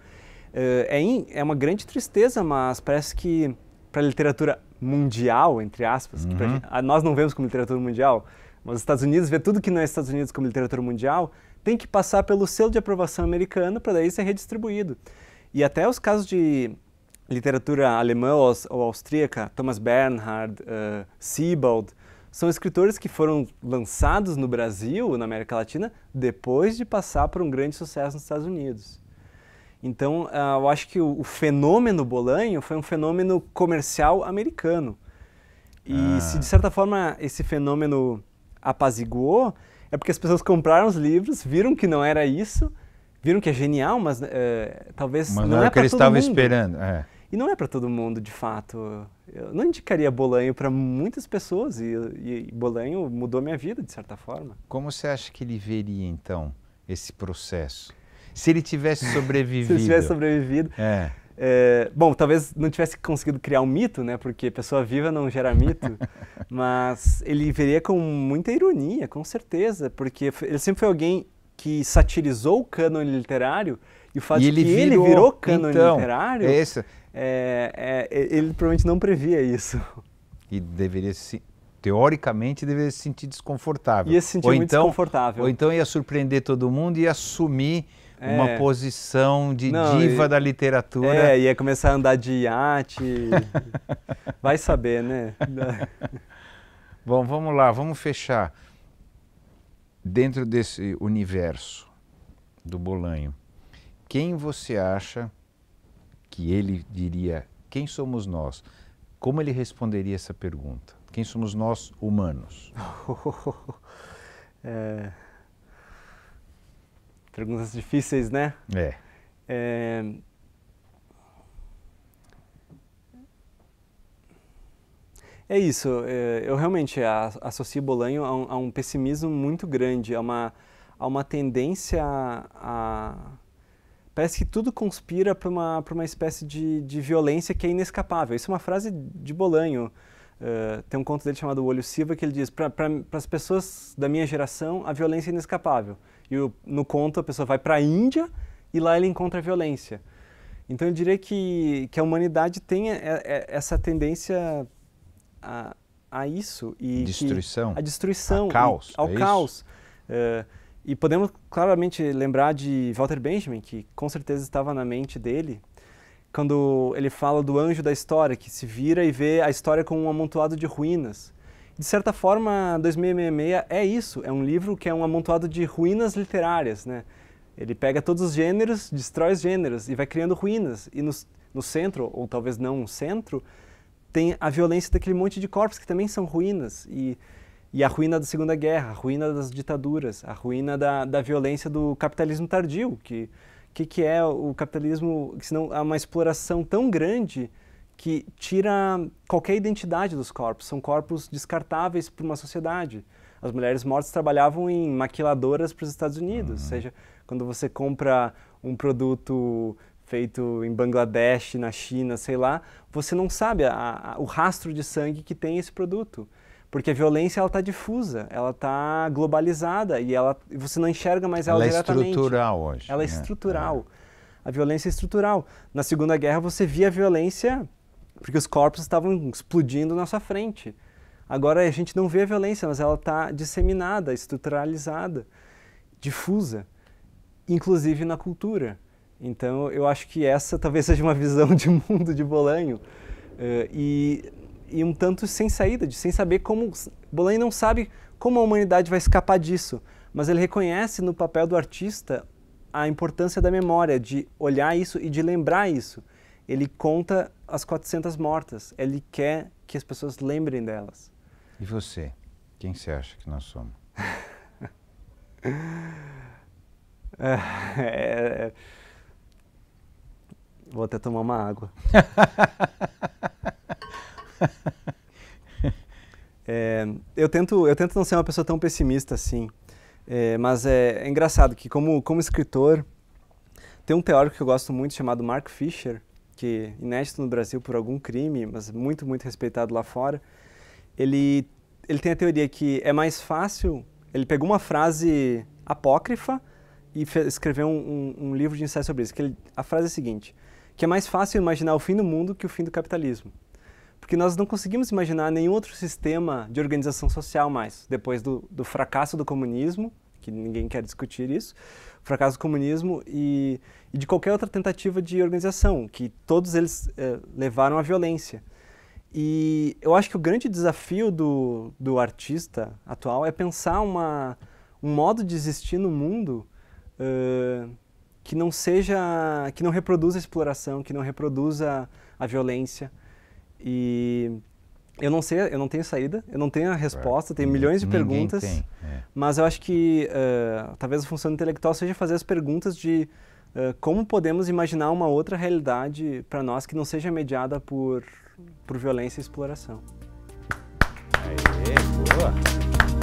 Eh, é, é uma grande tristeza, mas parece que para a literatura mundial, entre aspas, uhum. que gente, a, ah, nós não vemos como literatura mundial, mas os Estados Unidos vê tudo que não é Estados Unidos como literatura mundial, tem que passar pelo selo de aprovação americano para daí ser redistribuído. E até os casos de literatura alemã ou, ou austríaca, Thomas Bernhard, uh, Siebold, são escritores que foram lançados no Brasil, na América Latina, depois de passar por um grande sucesso nos Estados Unidos. Então, uh, eu acho que o, o, fenômeno Bolanho foi um fenômeno comercial americano. E ah. se, de certa forma, esse fenômeno apaziguou, é porque as pessoas compraram os livros, viram que não era isso, viram que é genial, mas uh, talvez mas não, não é, é que eles estavam esperando. É. E não é para todo mundo, de fato. Eu não indicaria Bolanho para muitas pessoas e, e, Bolanho mudou minha vida, de certa forma. Como você acha que ele veria, então, esse processo? Se ele tivesse sobrevivido. Se ele tivesse sobrevivido. É. É, bom, talvez não tivesse conseguido criar um mito, né? Porque pessoa viva não gera mito. mas ele veria com muita ironia, com certeza, porque ele sempre foi alguém que satirizou o cânone literário e o fato e de ele que virou, ele virou cânone então, literário. É isso. É, é, ele provavelmente não previa isso. E deveria se teoricamente deveria se sentir desconfortável. Ia se sentir ou muito então, desconfortável. Ou então ia surpreender todo mundo e assumir é. Uma posição de Não, diva e... da literatura. É, ia começar a andar de iate. Vai saber, né? Bom, vamos lá, vamos fechar. Dentro desse universo do Bolanho, quem você acha que ele diria, quem somos nós? Como ele responderia essa pergunta? Quem somos nós humanos? é... Perguntas difíceis, né? É. é... É isso, é, eu realmente associo Bolanho a um, a um, pessimismo muito grande, a uma, a uma tendência a, a... Parece que tudo conspira para uma, uma espécie de, de violência que é inescapável. Isso é uma frase de Bolanho. Eh, tem um conto dele chamado O Olho Silva que ele diz: para pra, as pessoas da minha geração, a violência é inescapável. E o, no conto, a pessoa vai para a Índia e lá ele encontra a violência. Então eu diria que, que a humanidade tem a, a, essa tendência a, a isso. E destruição. Que, a destruição. A caos. E, ao é caos. Uh, e podemos claramente lembrar de Walter Benjamin, que com certeza estava na mente dele, quando ele fala do anjo da história, que se vira e vê a história como um amontoado de ruínas. De certa forma, 2666 é isso, é um livro que é um amontoado de ruínas literárias, né? Ele pega todos os gêneros, destrói os gêneros e vai criando ruínas. E no, no centro, ou talvez não um centro, tem a violência daquele monte de corpos que também são ruínas. E, e a ruína da Segunda Guerra, a ruína das ditaduras, a ruína da, da violência do capitalismo tardio, que que, que é o capitalismo, senão é uma exploração tão grande que tira qualquer identidade dos corpos, são corpos descartáveis para uma sociedade. As mulheres mortas trabalhavam em maquiladoras para os Estados Unidos, uhum. ou seja, quando você compra um produto feito em Bangladesh, na China, sei lá, você não sabe a, a, o rastro de sangue que tem esse produto. Porque a violência ela está difusa, ela está globalizada e ela você não enxerga mais ela, ela é diretamente. Ela é estrutural hoje. Ela é né? estrutural. É. A violência é estrutural. Na Segunda Guerra você via a violência porque os corpos estavam explodindo na sua frente. Agora a gente não vê a violência, mas ela está disseminada, estruturalizada, difusa, inclusive na cultura. Então eu acho que essa talvez seja uma visão de mundo de Bolanho. Uh, e e um tanto sem saída, de, sem saber como. Bolan não sabe como a humanidade vai escapar disso, mas ele reconhece no papel do artista a importância da memória, de olhar isso e de lembrar isso. Ele conta as 400 mortas, ele quer que as pessoas lembrem delas. E você? Quem você acha que nós somos? É, é... Vou até tomar uma água. é, eu, tento, eu tento não ser uma pessoa tão pessimista assim, é, mas é, é, engraçado que como, como escritor, tem um teórico que eu gosto muito chamado Mark Fisher, que é inédito no Brasil por algum crime, mas muito, muito respeitado lá fora. Ele, ele tem a teoria que é mais fácil... Ele pegou uma frase apócrifa e escreveu um, um, um, livro de ensaio sobre isso. Que ele, a frase é a seguinte: que é mais fácil imaginar o fim do mundo que o fim do capitalismo porque nós não conseguimos imaginar nenhum outro sistema de organização social mais, depois do, do fracasso do comunismo, que ninguém quer discutir isso, fracasso do comunismo e, e, de qualquer outra tentativa de organização, que todos eles eh, levaram à violência. E eu acho que o grande desafio do, do artista atual é pensar uma, um modo de existir no mundo uh, que não seja, que não reproduza a exploração, que não reproduza a violência, e eu não sei, eu não tenho saída, eu não tenho a resposta, tem milhões de perguntas. Tem, é. Mas eu acho que uh, talvez a função intelectual seja fazer as perguntas de uh, como podemos imaginar uma outra realidade para nós que não seja mediada por, por violência e exploração. Aê, boa!